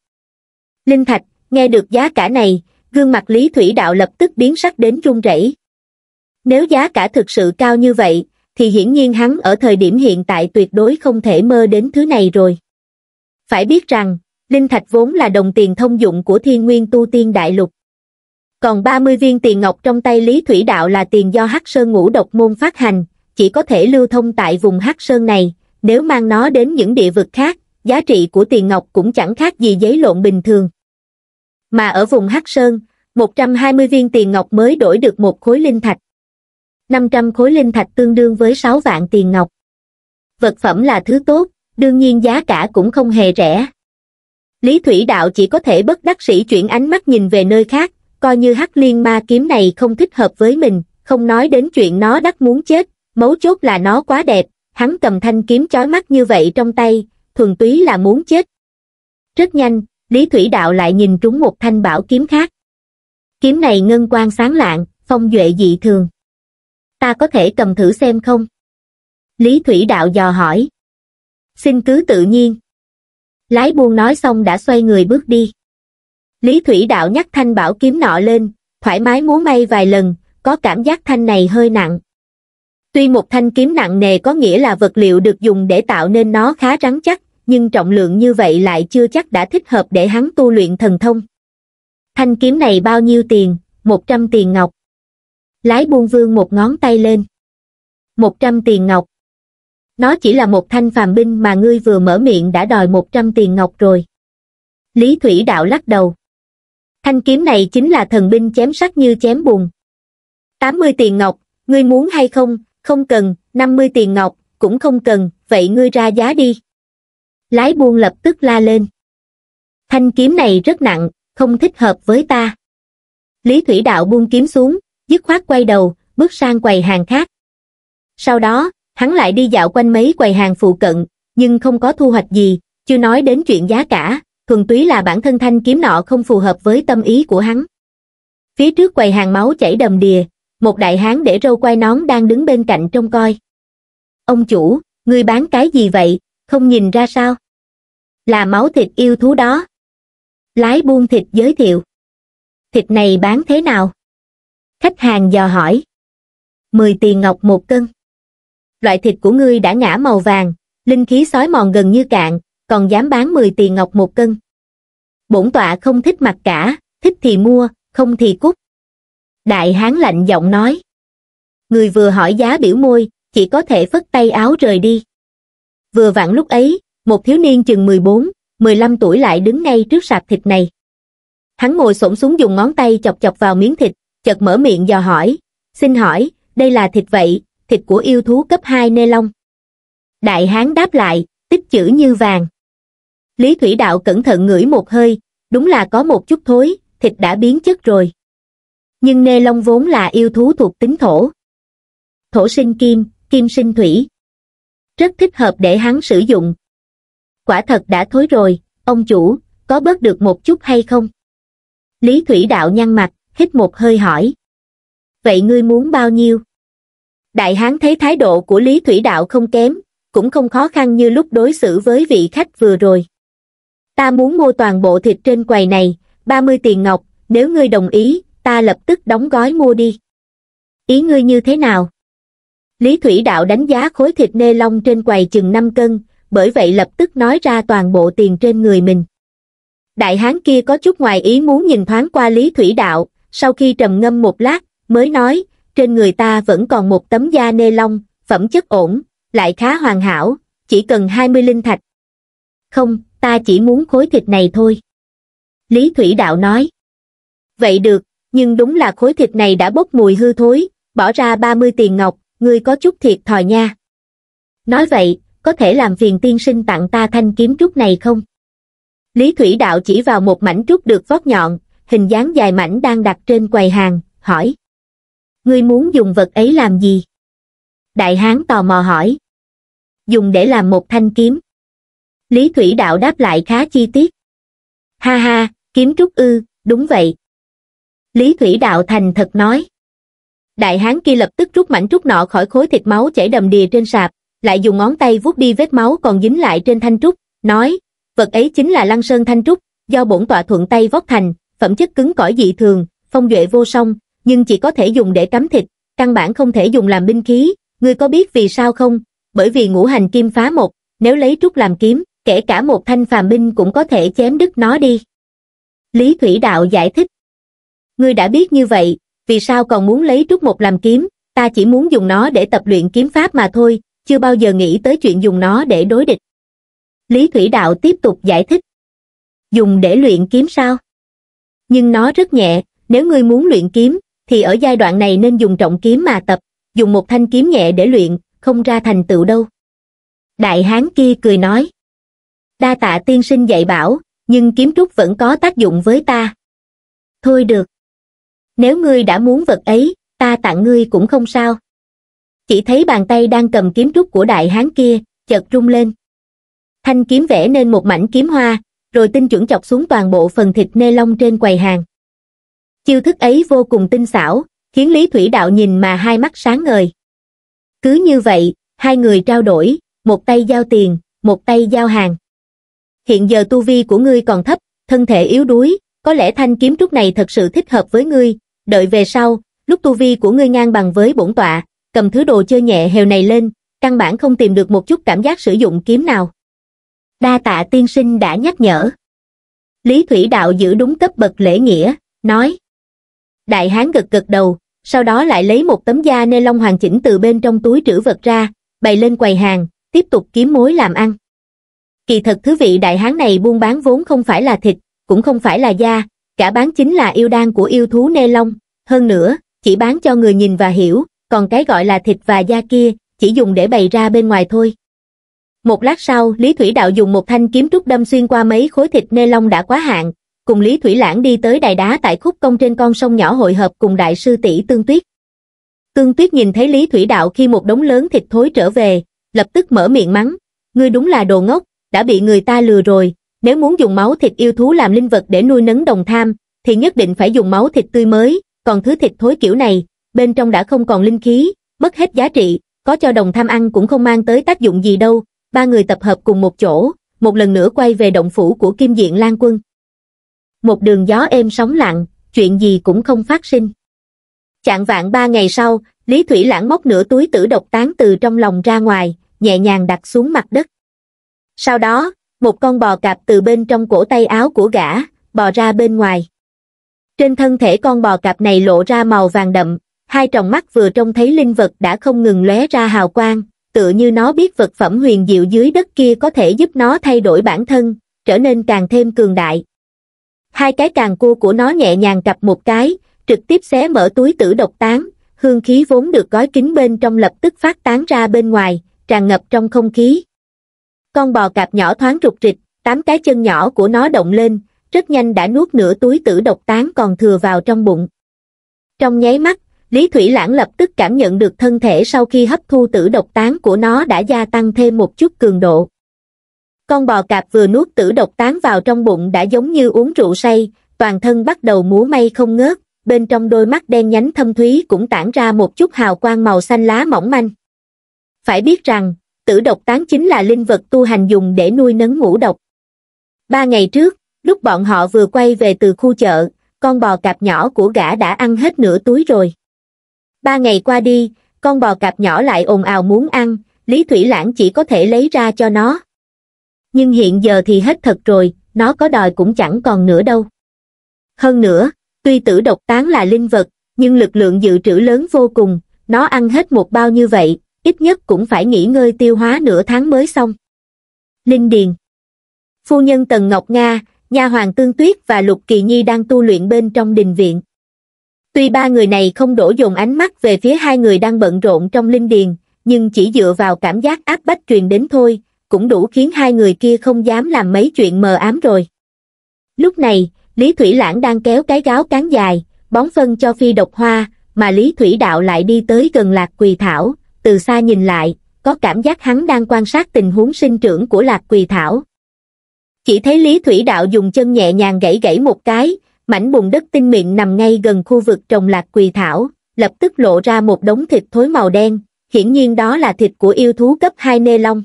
Linh thạch, nghe được giá cả này, gương mặt Lý Thủy Đạo lập tức biến sắc đến run rẩy. Nếu giá cả thực sự cao như vậy, thì hiển nhiên hắn ở thời điểm hiện tại tuyệt đối không thể mơ đến thứ này rồi. Phải biết rằng, linh thạch vốn là đồng tiền thông dụng của thiên nguyên tu tiên đại lục. Còn 30 viên tiền ngọc trong tay Lý Thủy Đạo là tiền do Hắc Sơn ngũ độc môn phát hành, chỉ có thể lưu thông tại vùng Hắc Sơn này, nếu mang nó đến những địa vực khác, giá trị của tiền ngọc cũng chẳng khác gì giấy lộn bình thường. Mà ở vùng Hắc Sơn, 120 viên tiền ngọc mới đổi được một khối linh thạch năm trăm khối linh thạch tương đương với sáu vạn tiền ngọc vật phẩm là thứ tốt đương nhiên giá cả cũng không hề rẻ lý thủy đạo chỉ có thể bất đắc sĩ chuyển ánh mắt nhìn về nơi khác coi như hắc liên ma kiếm này không thích hợp với mình không nói đến chuyện nó đắc muốn chết mấu chốt là nó quá đẹp hắn cầm thanh kiếm chói mắt như vậy trong tay thuần túy là muốn chết rất nhanh lý thủy đạo lại nhìn trúng một thanh bảo kiếm khác kiếm này ngân quang sáng lạng phong duệ dị thường ta có thể cầm thử xem không? Lý Thủy Đạo dò hỏi. Xin cứ tự nhiên. Lái buôn nói xong đã xoay người bước đi. Lý Thủy Đạo nhắc thanh bảo kiếm nọ lên, thoải mái múa may vài lần, có cảm giác thanh này hơi nặng. Tuy một thanh kiếm nặng nề có nghĩa là vật liệu được dùng để tạo nên nó khá rắn chắc, nhưng trọng lượng như vậy lại chưa chắc đã thích hợp để hắn tu luyện thần thông. Thanh kiếm này bao nhiêu tiền? 100 tiền ngọc lái buôn vương một ngón tay lên một trăm tiền ngọc nó chỉ là một thanh phàm binh mà ngươi vừa mở miệng đã đòi một trăm tiền ngọc rồi lý thủy đạo lắc đầu thanh kiếm này chính là thần binh chém sắc như chém bùn tám mươi tiền ngọc ngươi muốn hay không không cần năm mươi tiền ngọc cũng không cần vậy ngươi ra giá đi lái buôn lập tức la lên thanh kiếm này rất nặng không thích hợp với ta lý thủy đạo buông kiếm xuống dứt khoát quay đầu bước sang quầy hàng khác sau đó hắn lại đi dạo quanh mấy quầy hàng phụ cận nhưng không có thu hoạch gì chưa nói đến chuyện giá cả thuần túy là bản thân thanh kiếm nọ không phù hợp với tâm ý của hắn phía trước quầy hàng máu chảy đầm đìa một đại hán để râu quai nón đang đứng bên cạnh trông coi ông chủ ngươi bán cái gì vậy không nhìn ra sao là máu thịt yêu thú đó lái buôn thịt giới thiệu thịt này bán thế nào Khách hàng dò hỏi. 10 tiền ngọc một cân. Loại thịt của ngươi đã ngã màu vàng, linh khí sói mòn gần như cạn, còn dám bán 10 tiền ngọc một cân. Bổn tọa không thích mặt cả, thích thì mua, không thì cút. Đại hán lạnh giọng nói. Người vừa hỏi giá biểu môi, chỉ có thể phất tay áo rời đi. Vừa vặn lúc ấy, một thiếu niên chừng 14, 15 tuổi lại đứng ngay trước sạp thịt này. Hắn ngồi xổm xuống dùng ngón tay chọc chọc vào miếng thịt, chợt mở miệng dò hỏi, xin hỏi, đây là thịt vậy, thịt của yêu thú cấp 2 nê long. Đại hán đáp lại, tích chữ như vàng. Lý Thủy Đạo cẩn thận ngửi một hơi, đúng là có một chút thối, thịt đã biến chất rồi. Nhưng nê long vốn là yêu thú thuộc tính thổ. Thổ sinh kim, kim sinh thủy. Rất thích hợp để hắn sử dụng. Quả thật đã thối rồi, ông chủ, có bớt được một chút hay không? Lý Thủy Đạo nhăn mặt, hít một hơi hỏi. Vậy ngươi muốn bao nhiêu? Đại hán thấy thái độ của Lý Thủy Đạo không kém, cũng không khó khăn như lúc đối xử với vị khách vừa rồi. Ta muốn mua toàn bộ thịt trên quầy này, 30 tiền ngọc, nếu ngươi đồng ý, ta lập tức đóng gói mua đi. Ý ngươi như thế nào? Lý Thủy Đạo đánh giá khối thịt nê long trên quầy chừng 5 cân, bởi vậy lập tức nói ra toàn bộ tiền trên người mình. Đại hán kia có chút ngoài ý muốn nhìn thoáng qua Lý Thủy Đạo, sau khi trầm ngâm một lát, mới nói, trên người ta vẫn còn một tấm da nê long phẩm chất ổn, lại khá hoàn hảo, chỉ cần 20 linh thạch. Không, ta chỉ muốn khối thịt này thôi. Lý Thủy Đạo nói. Vậy được, nhưng đúng là khối thịt này đã bốc mùi hư thối, bỏ ra 30 tiền ngọc, ngươi có chút thiệt thòi nha. Nói vậy, có thể làm phiền tiên sinh tặng ta thanh kiếm trúc này không? Lý Thủy Đạo chỉ vào một mảnh trúc được vót nhọn, hình dáng dài mảnh đang đặt trên quầy hàng, hỏi. Ngươi muốn dùng vật ấy làm gì? Đại hán tò mò hỏi. Dùng để làm một thanh kiếm. Lý Thủy Đạo đáp lại khá chi tiết. Ha ha, kiếm trúc ư, đúng vậy. Lý Thủy Đạo thành thật nói. Đại hán kia lập tức rút mảnh trúc nọ khỏi khối thịt máu chảy đầm đìa trên sạp, lại dùng ngón tay vuốt đi vết máu còn dính lại trên thanh trúc, nói, vật ấy chính là lăng sơn thanh trúc, do bổn tọa thuận tay vót thành, phẩm chất cứng cỏi dị thường, phong duệ vô song, nhưng chỉ có thể dùng để cắm thịt, căn bản không thể dùng làm binh khí, ngươi có biết vì sao không? Bởi vì ngũ hành kim phá một, nếu lấy trúc làm kiếm, kể cả một thanh phàm binh cũng có thể chém đứt nó đi. Lý Thủy Đạo giải thích. Ngươi đã biết như vậy, vì sao còn muốn lấy trúc một làm kiếm, ta chỉ muốn dùng nó để tập luyện kiếm pháp mà thôi, chưa bao giờ nghĩ tới chuyện dùng nó để đối địch. Lý Thủy Đạo tiếp tục giải thích. Dùng để luyện kiếm sao? nhưng nó rất nhẹ, nếu ngươi muốn luyện kiếm, thì ở giai đoạn này nên dùng trọng kiếm mà tập, dùng một thanh kiếm nhẹ để luyện, không ra thành tựu đâu. Đại hán kia cười nói. Đa tạ tiên sinh dạy bảo, nhưng kiếm trúc vẫn có tác dụng với ta. Thôi được. Nếu ngươi đã muốn vật ấy, ta tặng ngươi cũng không sao. Chỉ thấy bàn tay đang cầm kiếm trúc của đại hán kia, chợt rung lên. Thanh kiếm vẽ nên một mảnh kiếm hoa, rồi tinh chuẩn chọc xuống toàn bộ phần thịt nê long trên quầy hàng. Chiêu thức ấy vô cùng tinh xảo, khiến Lý Thủy Đạo nhìn mà hai mắt sáng ngời. Cứ như vậy, hai người trao đổi, một tay giao tiền, một tay giao hàng. Hiện giờ tu vi của ngươi còn thấp, thân thể yếu đuối, có lẽ thanh kiếm trúc này thật sự thích hợp với ngươi, đợi về sau, lúc tu vi của ngươi ngang bằng với bổn tọa, cầm thứ đồ chơi nhẹ hèo này lên, căn bản không tìm được một chút cảm giác sử dụng kiếm nào đa tạ tiên sinh đã nhắc nhở. Lý Thủy Đạo giữ đúng cấp bậc lễ nghĩa, nói. Đại hán gật gật đầu, sau đó lại lấy một tấm da nê long hoàn chỉnh từ bên trong túi trữ vật ra, bày lên quầy hàng, tiếp tục kiếm mối làm ăn. Kỳ thật thứ vị đại hán này buôn bán vốn không phải là thịt, cũng không phải là da, cả bán chính là yêu đan của yêu thú nê long. Hơn nữa, chỉ bán cho người nhìn và hiểu, còn cái gọi là thịt và da kia, chỉ dùng để bày ra bên ngoài thôi. Một lát sau, Lý Thủy Đạo dùng một thanh kiếm trúc đâm xuyên qua mấy khối thịt nê long đã quá hạn, cùng Lý Thủy Lãng đi tới đài đá tại khúc công trên con sông nhỏ hội hợp cùng đại sư tỷ Tương Tuyết. Tương Tuyết nhìn thấy Lý Thủy Đạo khi một đống lớn thịt thối trở về, lập tức mở miệng mắng, ngươi đúng là đồ ngốc, đã bị người ta lừa rồi, nếu muốn dùng máu thịt yêu thú làm linh vật để nuôi nấng đồng tham, thì nhất định phải dùng máu thịt tươi mới, còn thứ thịt thối kiểu này, bên trong đã không còn linh khí, mất hết giá trị, có cho đồng tham ăn cũng không mang tới tác dụng gì đâu, ba người tập hợp cùng một chỗ, một lần nữa quay về động phủ của Kim Diện Lan Quân. Một đường gió êm sóng lặng, chuyện gì cũng không phát sinh. Chạng vạn ba ngày sau, Lý Thủy Lãng móc nửa túi tử độc tán từ trong lòng ra ngoài, nhẹ nhàng đặt xuống mặt đất. Sau đó, một con bò cạp từ bên trong cổ tay áo của gã, bò ra bên ngoài. Trên thân thể con bò cạp này lộ ra màu vàng đậm, hai tròng mắt vừa trông thấy linh vật đã không ngừng lóe ra hào quang, tựa như nó biết vật phẩm huyền diệu dưới đất kia có thể giúp nó thay đổi bản thân, trở nên càng thêm cường đại. Hai cái càng cua của nó nhẹ nhàng cặp một cái, trực tiếp xé mở túi tử độc tán, hương khí vốn được gói kín bên trong lập tức phát tán ra bên ngoài, tràn ngập trong không khí. Con bò cạp nhỏ thoáng rụt rịch, tám cái chân nhỏ của nó động lên, rất nhanh đã nuốt nửa túi tử độc tán còn thừa vào trong bụng. Trong nháy mắt, Lý Thủy Lãng lập tức cảm nhận được thân thể sau khi hấp thu tử độc tán của nó đã gia tăng thêm một chút cường độ. Con bò cạp vừa nuốt tử độc tán vào trong bụng đã giống như uống rượu say, toàn thân bắt đầu múa may không ngớt, bên trong đôi mắt đen nhánh thâm thúy cũng tản ra một chút hào quang màu xanh lá mỏng manh. Phải biết rằng, tử độc tán chính là linh vật tu hành dùng để nuôi nấng ngũ độc. Ba ngày trước, lúc bọn họ vừa quay về từ khu chợ, con bò cạp nhỏ của gã đã ăn hết nửa túi rồi. Ba ngày qua đi, con bò cạp nhỏ lại ồn ào muốn ăn, Lý Thủy Lãng chỉ có thể lấy ra cho nó. Nhưng hiện giờ thì hết thật rồi, nó có đòi cũng chẳng còn nữa đâu. Hơn nữa, tuy tử độc tán là linh vật, nhưng lực lượng dự trữ lớn vô cùng, nó ăn hết một bao như vậy, ít nhất cũng phải nghỉ ngơi tiêu hóa nửa tháng mới xong. Linh Điền Phu nhân Tần Ngọc Nga, nhà hoàng Tương Tuyết và Lục Kỳ Nhi đang tu luyện bên trong đình viện tuy ba người này không đổ dồn ánh mắt về phía hai người đang bận rộn trong linh điền nhưng chỉ dựa vào cảm giác áp bách truyền đến thôi cũng đủ khiến hai người kia không dám làm mấy chuyện mờ ám rồi lúc này lý thủy lãng đang kéo cái gáo cán dài bón phân cho phi độc hoa mà lý thủy đạo lại đi tới gần lạc quỳ thảo từ xa nhìn lại có cảm giác hắn đang quan sát tình huống sinh trưởng của lạc quỳ thảo chỉ thấy lý thủy đạo dùng chân nhẹ nhàng gãy gãy một cái mảnh bùn đất tinh mịn nằm ngay gần khu vực trồng lạc quỳ thảo, lập tức lộ ra một đống thịt thối màu đen, hiển nhiên đó là thịt của yêu thú cấp 2 nê long.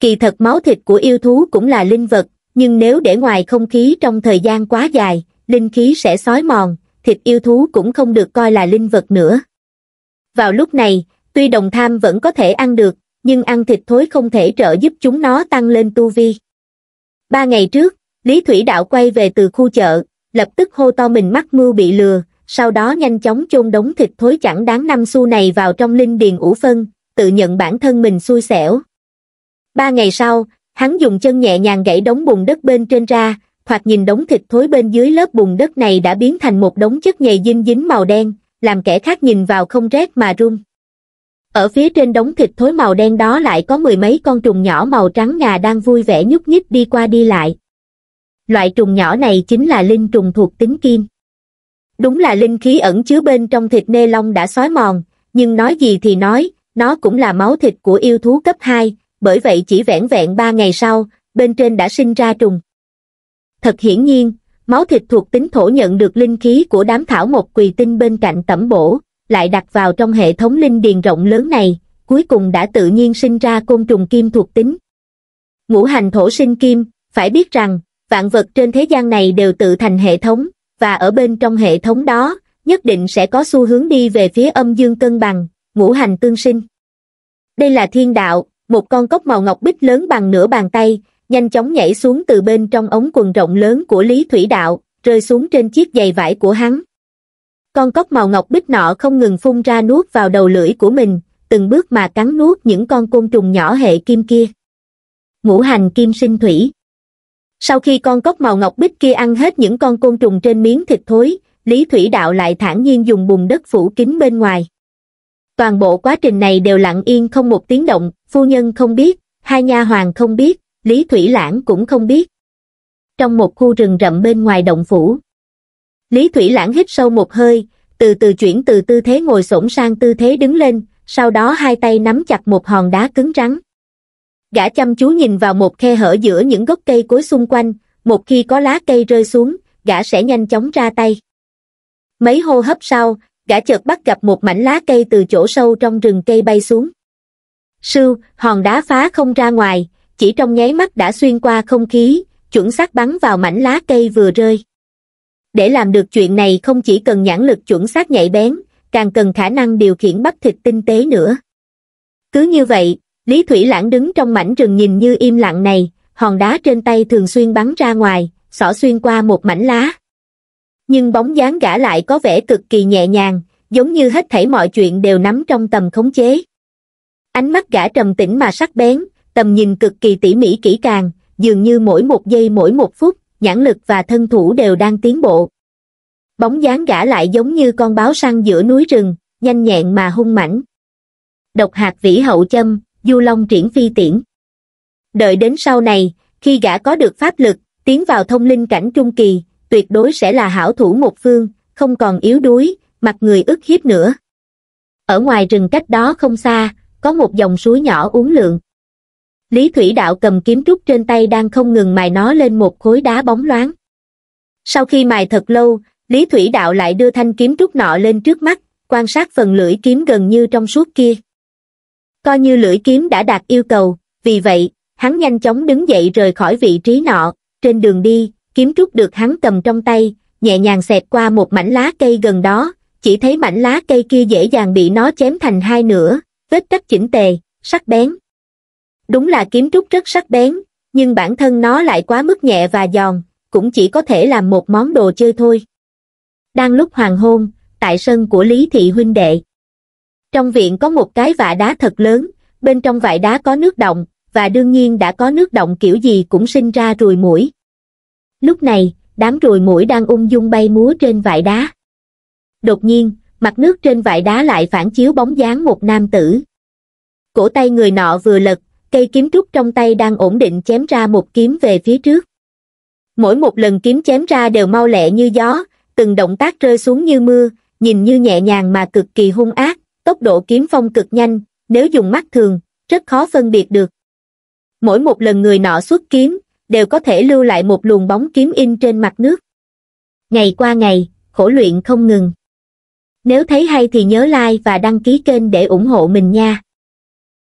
Kỳ thật máu thịt của yêu thú cũng là linh vật, nhưng nếu để ngoài không khí trong thời gian quá dài, linh khí sẽ xói mòn, thịt yêu thú cũng không được coi là linh vật nữa. Vào lúc này, tuy đồng tham vẫn có thể ăn được, nhưng ăn thịt thối không thể trợ giúp chúng nó tăng lên tu vi. Ba ngày trước, Lý Thủy Đạo quay về từ khu chợ, lập tức hô to mình mắc mưu bị lừa sau đó nhanh chóng chôn đống thịt thối chẳng đáng năm xu này vào trong linh điền ủ phân tự nhận bản thân mình xui xẻo ba ngày sau hắn dùng chân nhẹ nhàng gãy đống bùn đất bên trên ra hoặc nhìn đống thịt thối bên dưới lớp bùn đất này đã biến thành một đống chất nhầy dinh dính màu đen làm kẻ khác nhìn vào không rét mà run ở phía trên đống thịt thối màu đen đó lại có mười mấy con trùng nhỏ màu trắng ngà đang vui vẻ nhúc nhích đi qua đi lại loại trùng nhỏ này chính là linh trùng thuộc tính kim. Đúng là linh khí ẩn chứa bên trong thịt nê long đã xói mòn, nhưng nói gì thì nói, nó cũng là máu thịt của yêu thú cấp 2, bởi vậy chỉ vẻn vẹn 3 ngày sau, bên trên đã sinh ra trùng. Thật hiển nhiên, máu thịt thuộc tính thổ nhận được linh khí của đám thảo một quỳ tinh bên cạnh tẩm bổ, lại đặt vào trong hệ thống linh điền rộng lớn này, cuối cùng đã tự nhiên sinh ra côn trùng kim thuộc tính. Ngũ hành thổ sinh kim, phải biết rằng, vạn vật trên thế gian này đều tự thành hệ thống, và ở bên trong hệ thống đó, nhất định sẽ có xu hướng đi về phía âm dương cân bằng, ngũ hành tương sinh. Đây là thiên đạo, một con cốc màu ngọc bích lớn bằng nửa bàn tay, nhanh chóng nhảy xuống từ bên trong ống quần rộng lớn của Lý Thủy Đạo, rơi xuống trên chiếc giày vải của hắn. Con cốc màu ngọc bích nọ không ngừng phun ra nuốt vào đầu lưỡi của mình, từng bước mà cắn nuốt những con côn trùng nhỏ hệ kim kia. Ngũ hành kim sinh thủy sau khi con cóc màu ngọc bích kia ăn hết những con côn trùng trên miếng thịt thối lý thủy đạo lại thản nhiên dùng bùn đất phủ kín bên ngoài toàn bộ quá trình này đều lặng yên không một tiếng động phu nhân không biết hai nha hoàng không biết lý thủy lãng cũng không biết trong một khu rừng rậm bên ngoài động phủ lý thủy lãng hít sâu một hơi từ từ chuyển từ tư thế ngồi xổm sang tư thế đứng lên sau đó hai tay nắm chặt một hòn đá cứng rắn gã chăm chú nhìn vào một khe hở giữa những gốc cây cối xung quanh, một khi có lá cây rơi xuống, gã sẽ nhanh chóng ra tay. Mấy hô hấp sau, gã chợt bắt gặp một mảnh lá cây từ chỗ sâu trong rừng cây bay xuống. Sư hòn đá phá không ra ngoài, chỉ trong nháy mắt đã xuyên qua không khí, chuẩn xác bắn vào mảnh lá cây vừa rơi. Để làm được chuyện này không chỉ cần nhãn lực chuẩn xác nhạy bén, càng cần khả năng điều khiển bắp thịt tinh tế nữa. Cứ như vậy, Lý Thủy Lãng đứng trong mảnh rừng nhìn như im lặng này, hòn đá trên tay thường xuyên bắn ra ngoài, xỏ xuyên qua một mảnh lá. Nhưng bóng dáng gã lại có vẻ cực kỳ nhẹ nhàng, giống như hết thảy mọi chuyện đều nắm trong tầm khống chế. Ánh mắt gã trầm tĩnh mà sắc bén, tầm nhìn cực kỳ tỉ mỉ kỹ càng, dường như mỗi một giây mỗi một phút, nhãn lực và thân thủ đều đang tiến bộ. Bóng dáng gã lại giống như con báo săn giữa núi rừng, nhanh nhẹn mà hung mãnh. Độc hạt vĩ hậu châm, du long triển phi tiễn đợi đến sau này khi gã có được pháp lực tiến vào thông linh cảnh trung kỳ tuyệt đối sẽ là hảo thủ một phương không còn yếu đuối mặt người ức hiếp nữa ở ngoài rừng cách đó không xa có một dòng suối nhỏ uống lượng lý thủy đạo cầm kiếm trúc trên tay đang không ngừng mài nó lên một khối đá bóng loáng sau khi mài thật lâu lý thủy đạo lại đưa thanh kiếm trúc nọ lên trước mắt quan sát phần lưỡi kiếm gần như trong suốt kia coi như lưỡi kiếm đã đạt yêu cầu vì vậy hắn nhanh chóng đứng dậy rời khỏi vị trí nọ trên đường đi kiếm trúc được hắn cầm trong tay nhẹ nhàng xẹt qua một mảnh lá cây gần đó chỉ thấy mảnh lá cây kia dễ dàng bị nó chém thành hai nửa vết cắt chỉnh tề sắc bén đúng là kiếm trúc rất sắc bén nhưng bản thân nó lại quá mức nhẹ và giòn cũng chỉ có thể làm một món đồ chơi thôi đang lúc hoàng hôn tại sân của lý thị huynh đệ trong viện có một cái vạ đá thật lớn, bên trong vại đá có nước động, và đương nhiên đã có nước động kiểu gì cũng sinh ra ruồi mũi. Lúc này, đám ruồi mũi đang ung dung bay múa trên vại đá. Đột nhiên, mặt nước trên vại đá lại phản chiếu bóng dáng một nam tử. Cổ tay người nọ vừa lật, cây kiếm trúc trong tay đang ổn định chém ra một kiếm về phía trước. Mỗi một lần kiếm chém ra đều mau lẹ như gió, từng động tác rơi xuống như mưa, nhìn như nhẹ nhàng mà cực kỳ hung ác, tốc độ kiếm phong cực nhanh, nếu dùng mắt thường, rất khó phân biệt được. Mỗi một lần người nọ xuất kiếm, đều có thể lưu lại một luồng bóng kiếm in trên mặt nước. Ngày qua ngày, khổ luyện không ngừng. Nếu thấy hay thì nhớ like và đăng ký kênh để ủng hộ mình nha.